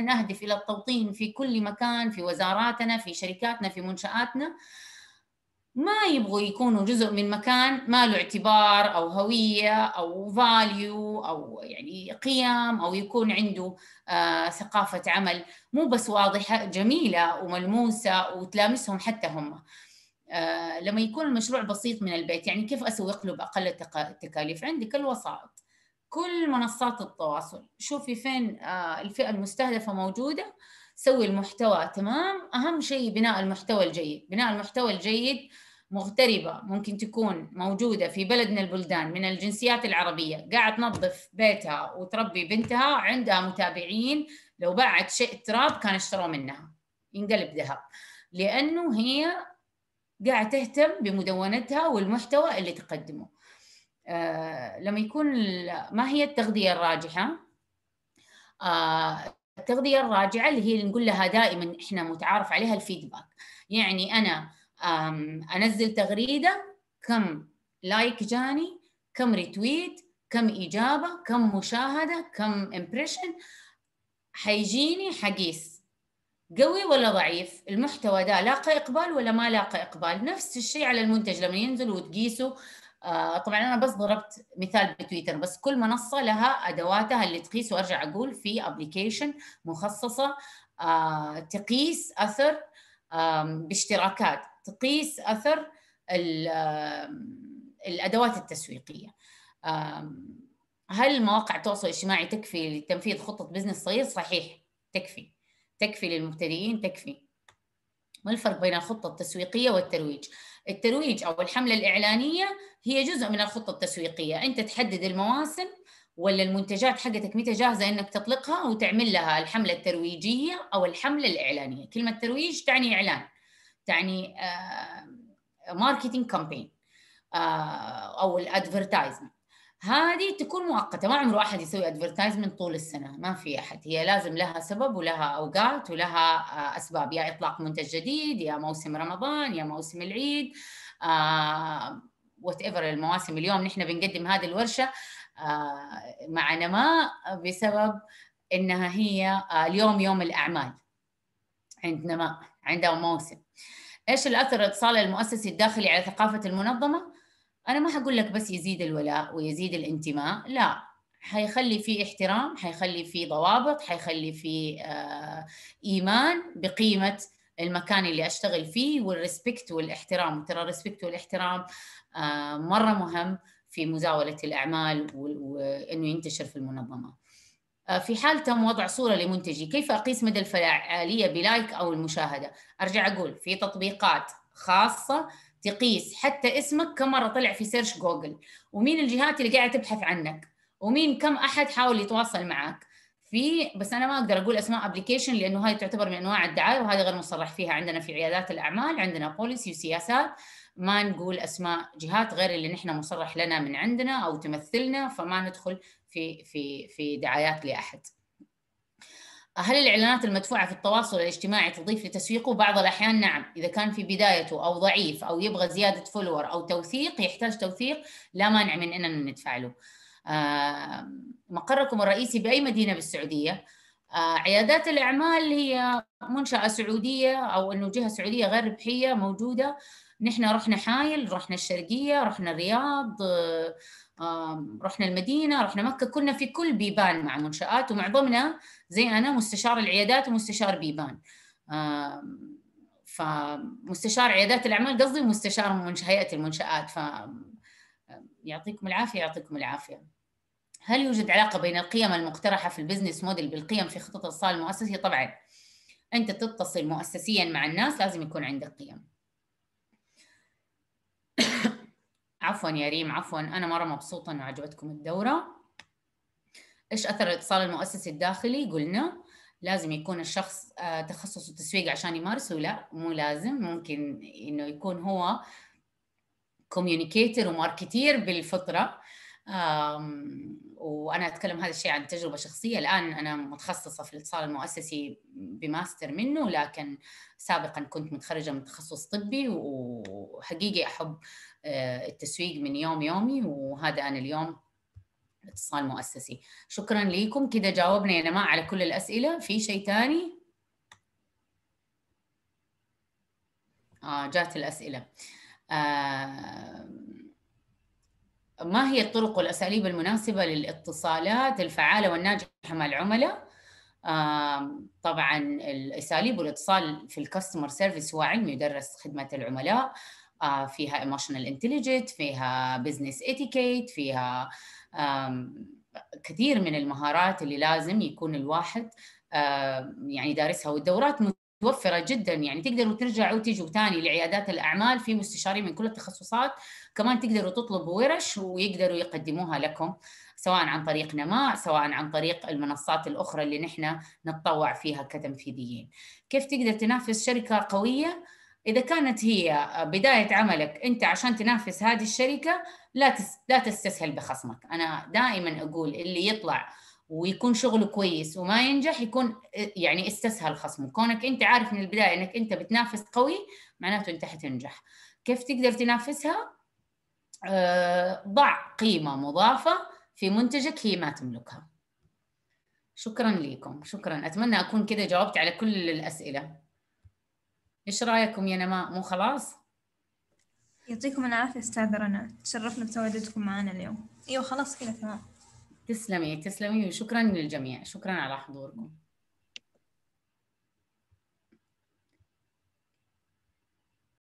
نهدف الى التوطين في كل مكان في وزاراتنا في شركاتنا في منشاتنا ما يبغوا يكونوا جزء من مكان ما له اعتبار او هويه او فاليو او يعني قيم او يكون عنده آه ثقافه عمل مو بس واضحه جميله وملموسه وتلامسهم حتى هم آه لما يكون المشروع بسيط من البيت يعني كيف اسوق له باقل التكاليف عندك الوسائط كل منصات التواصل شوفي فين آه، الفئة المستهدفة موجودة سوي المحتوى تمام أهم شيء بناء المحتوى الجيد بناء المحتوى الجيد مغتربة ممكن تكون موجودة في بلد من البلدان من الجنسيات العربية قاعد تنظف بيتها وتربي بنتها عندها متابعين لو باعت شيء تراب كان اشتروا منها ينقلب ذهب لأنه هي قاعد تهتم بمدونتها والمحتوى اللي تقدمه آه، لما يكون ما هي التغذيه الراجحه آه، التغذيه الراجعه اللي هي نقول لها دائما احنا متعارف عليها الفيدباك يعني انا انزل تغريده كم لايك جاني كم ريتويت كم اجابه كم مشاهده كم امبريشن حيجيني حقيس قوي ولا ضعيف المحتوى ده لاقى اقبال ولا ما لاقى اقبال نفس الشيء على المنتج لما ينزل وتقيسه آه، طبعا انا بس ضربت مثال بتويتر بس كل منصه لها ادواتها اللي تقيس وارجع اقول في ابلكيشن مخصصه آه، تقيس اثر باشتراكات تقيس اثر الادوات التسويقيه هل مواقع التواصل الاجتماعي تكفي لتنفيذ خطه بزنس صغير صحيح تكفي تكفي للمبتدئين تكفي ما الفرق بين الخطة التسويقية والترويج؟ الترويج أو الحملة الإعلانية هي جزء من الخطة التسويقية أنت تحدد المواسم ولا المنتجات حقتك متى جاهزة أنك تطلقها وتعمل لها الحملة الترويجية أو الحملة الإعلانية كلمة ترويج تعني إعلان تعني ماركتينج آه، كامبين آه، او الادفرتايزمنت هذه تكون مؤقته ما عمره احد يسوي ادفرتايزمنت طول السنه ما في احد هي لازم لها سبب ولها اوقات ولها آه، اسباب يا اطلاق منتج جديد يا موسم رمضان يا موسم العيد وات آه، ايفر المواسم اليوم نحن بنقدم هذه الورشه آه، مع نماء بسبب انها هي اليوم يوم الاعمال عند نماء عندها موسم ايش الاثر الاتصال المؤسسي الداخلي على ثقافه المنظمه انا ما حقول لك بس يزيد الولاء ويزيد الانتماء لا حيخلي في احترام حيخلي في ضوابط حيخلي في آه، ايمان بقيمه المكان اللي اشتغل فيه والريسبكت والاحترام ترى الريسبكت والاحترام آه، مره مهم في مزاوله الاعمال وانه ينتشر في المنظمه آه، في حال تم وضع صورة لمنتجي كيف أقيس مدى الفعالية بلايك أو المشاهدة أرجع أقول في تطبيقات خاصة تقيس حتى اسمك كم مره طلع في سيرش جوجل ومين الجهات اللي قاعده تبحث عنك ومين كم احد حاول يتواصل معك في بس انا ما اقدر اقول اسماء ابلكيشن لانه هاي تعتبر من انواع الدعايه وهذا غير مصرح فيها عندنا في عيادات الاعمال عندنا بوليسي وسياسات ما نقول اسماء جهات غير اللي نحن مصرح لنا من عندنا او تمثلنا فما ندخل في في في دعايات لاحد. هل الإعلانات المدفوعة في التواصل الاجتماعي تضيف لتسويقه؟ بعض الأحيان نعم، إذا كان في بدايته أو ضعيف أو يبغى زيادة فولور أو توثيق يحتاج توثيق لا مانع من أننا ندفع له. آه، مقركم الرئيسي بأي مدينة بالسعودية؟ آه، عيادات الأعمال هي منشأة سعودية أو أنه جهة سعودية غير ربحية موجودة نحن رحنا حايل رحنا الشرقية رحنا الرياض آه، رحنا المدينة رحنا مكة كنا في كل بيبان مع منشآت ومعظمنا زي انا مستشار العيادات ومستشار بيبان فمستشار عيادات الاعمال قصدي مستشار من هيئه المنشات ف يعطيكم العافيه يعطيكم العافيه هل يوجد علاقة بين القيم المقترحة في البزنس موديل بالقيم في خطة الصال المؤسسي؟ طبعا أنت تتصل مؤسسيا مع الناس لازم يكون عندك قيم عفوا يا ريم عفوا أنا مرة مبسوطة أنه عجبتكم الدورة ايش اثر الاتصال المؤسسي الداخلي قلنا لازم يكون الشخص آه، تخصصه تسويق عشان يمارسه لا مو لازم ممكن انه يكون هو كوميونيكيتر وماركتير بالفطره وانا اتكلم هذا الشيء عن تجربه شخصيه الان انا متخصصه في الاتصال المؤسسي بماستر منه لكن سابقا كنت متخرجه من تخصص طبي وحقيقي احب آه، التسويق من يوم يومي وهذا انا اليوم اتصال مؤسسي شكرا لكم كده جاوبنا يا جماعه على كل الاسئله في شيء ثاني اه جات الاسئله آه ما هي الطرق والاساليب المناسبه للاتصالات الفعاله والناجحه مع العملاء آه طبعا الاساليب والاتصال في الكاستمر سيرفيس هو علم يدرس خدمه العملاء آه فيها ايموشنال انتليجنت فيها بزنس اتيكيت فيها كثير من المهارات اللي لازم يكون الواحد يعني دارسها والدورات متوفرة جدا يعني تقدروا ترجعوا تيجوا ثاني لعيادات الأعمال في مستشارين من كل التخصصات كمان تقدروا تطلبوا ورش ويقدروا يقدموها لكم سواء عن طريق نماء سواء عن طريق المنصات الأخرى اللي نحن نتطوع فيها كتنفيذيين كيف تقدر تنافس شركة قوية اذا كانت هي آه، بدايه عملك انت عشان تنافس هذه الشركه لا لا تستسهل بخصمك انا دائما اقول اللي يطلع ويكون شغله كويس وما ينجح يكون آه، يعني استسهل خصمه كونك انت عارف من البدايه انك انت بتنافس قوي معناته انت حتنجح كيف تقدر تنافسها آه، ضع قيمه مضافه في منتجك هي ما تملكها شكرا لكم شكرا اتمنى اكون كده جاوبت على كل الاسئله ايش رايكم يا نماء مو خلاص يعطيكم العافيه استاذ رنا تشرفنا بتواجدكم معنا اليوم ايوه خلاص كذا تمام تسلمي تسلمي وشكرا للجميع شكرا على حضوركم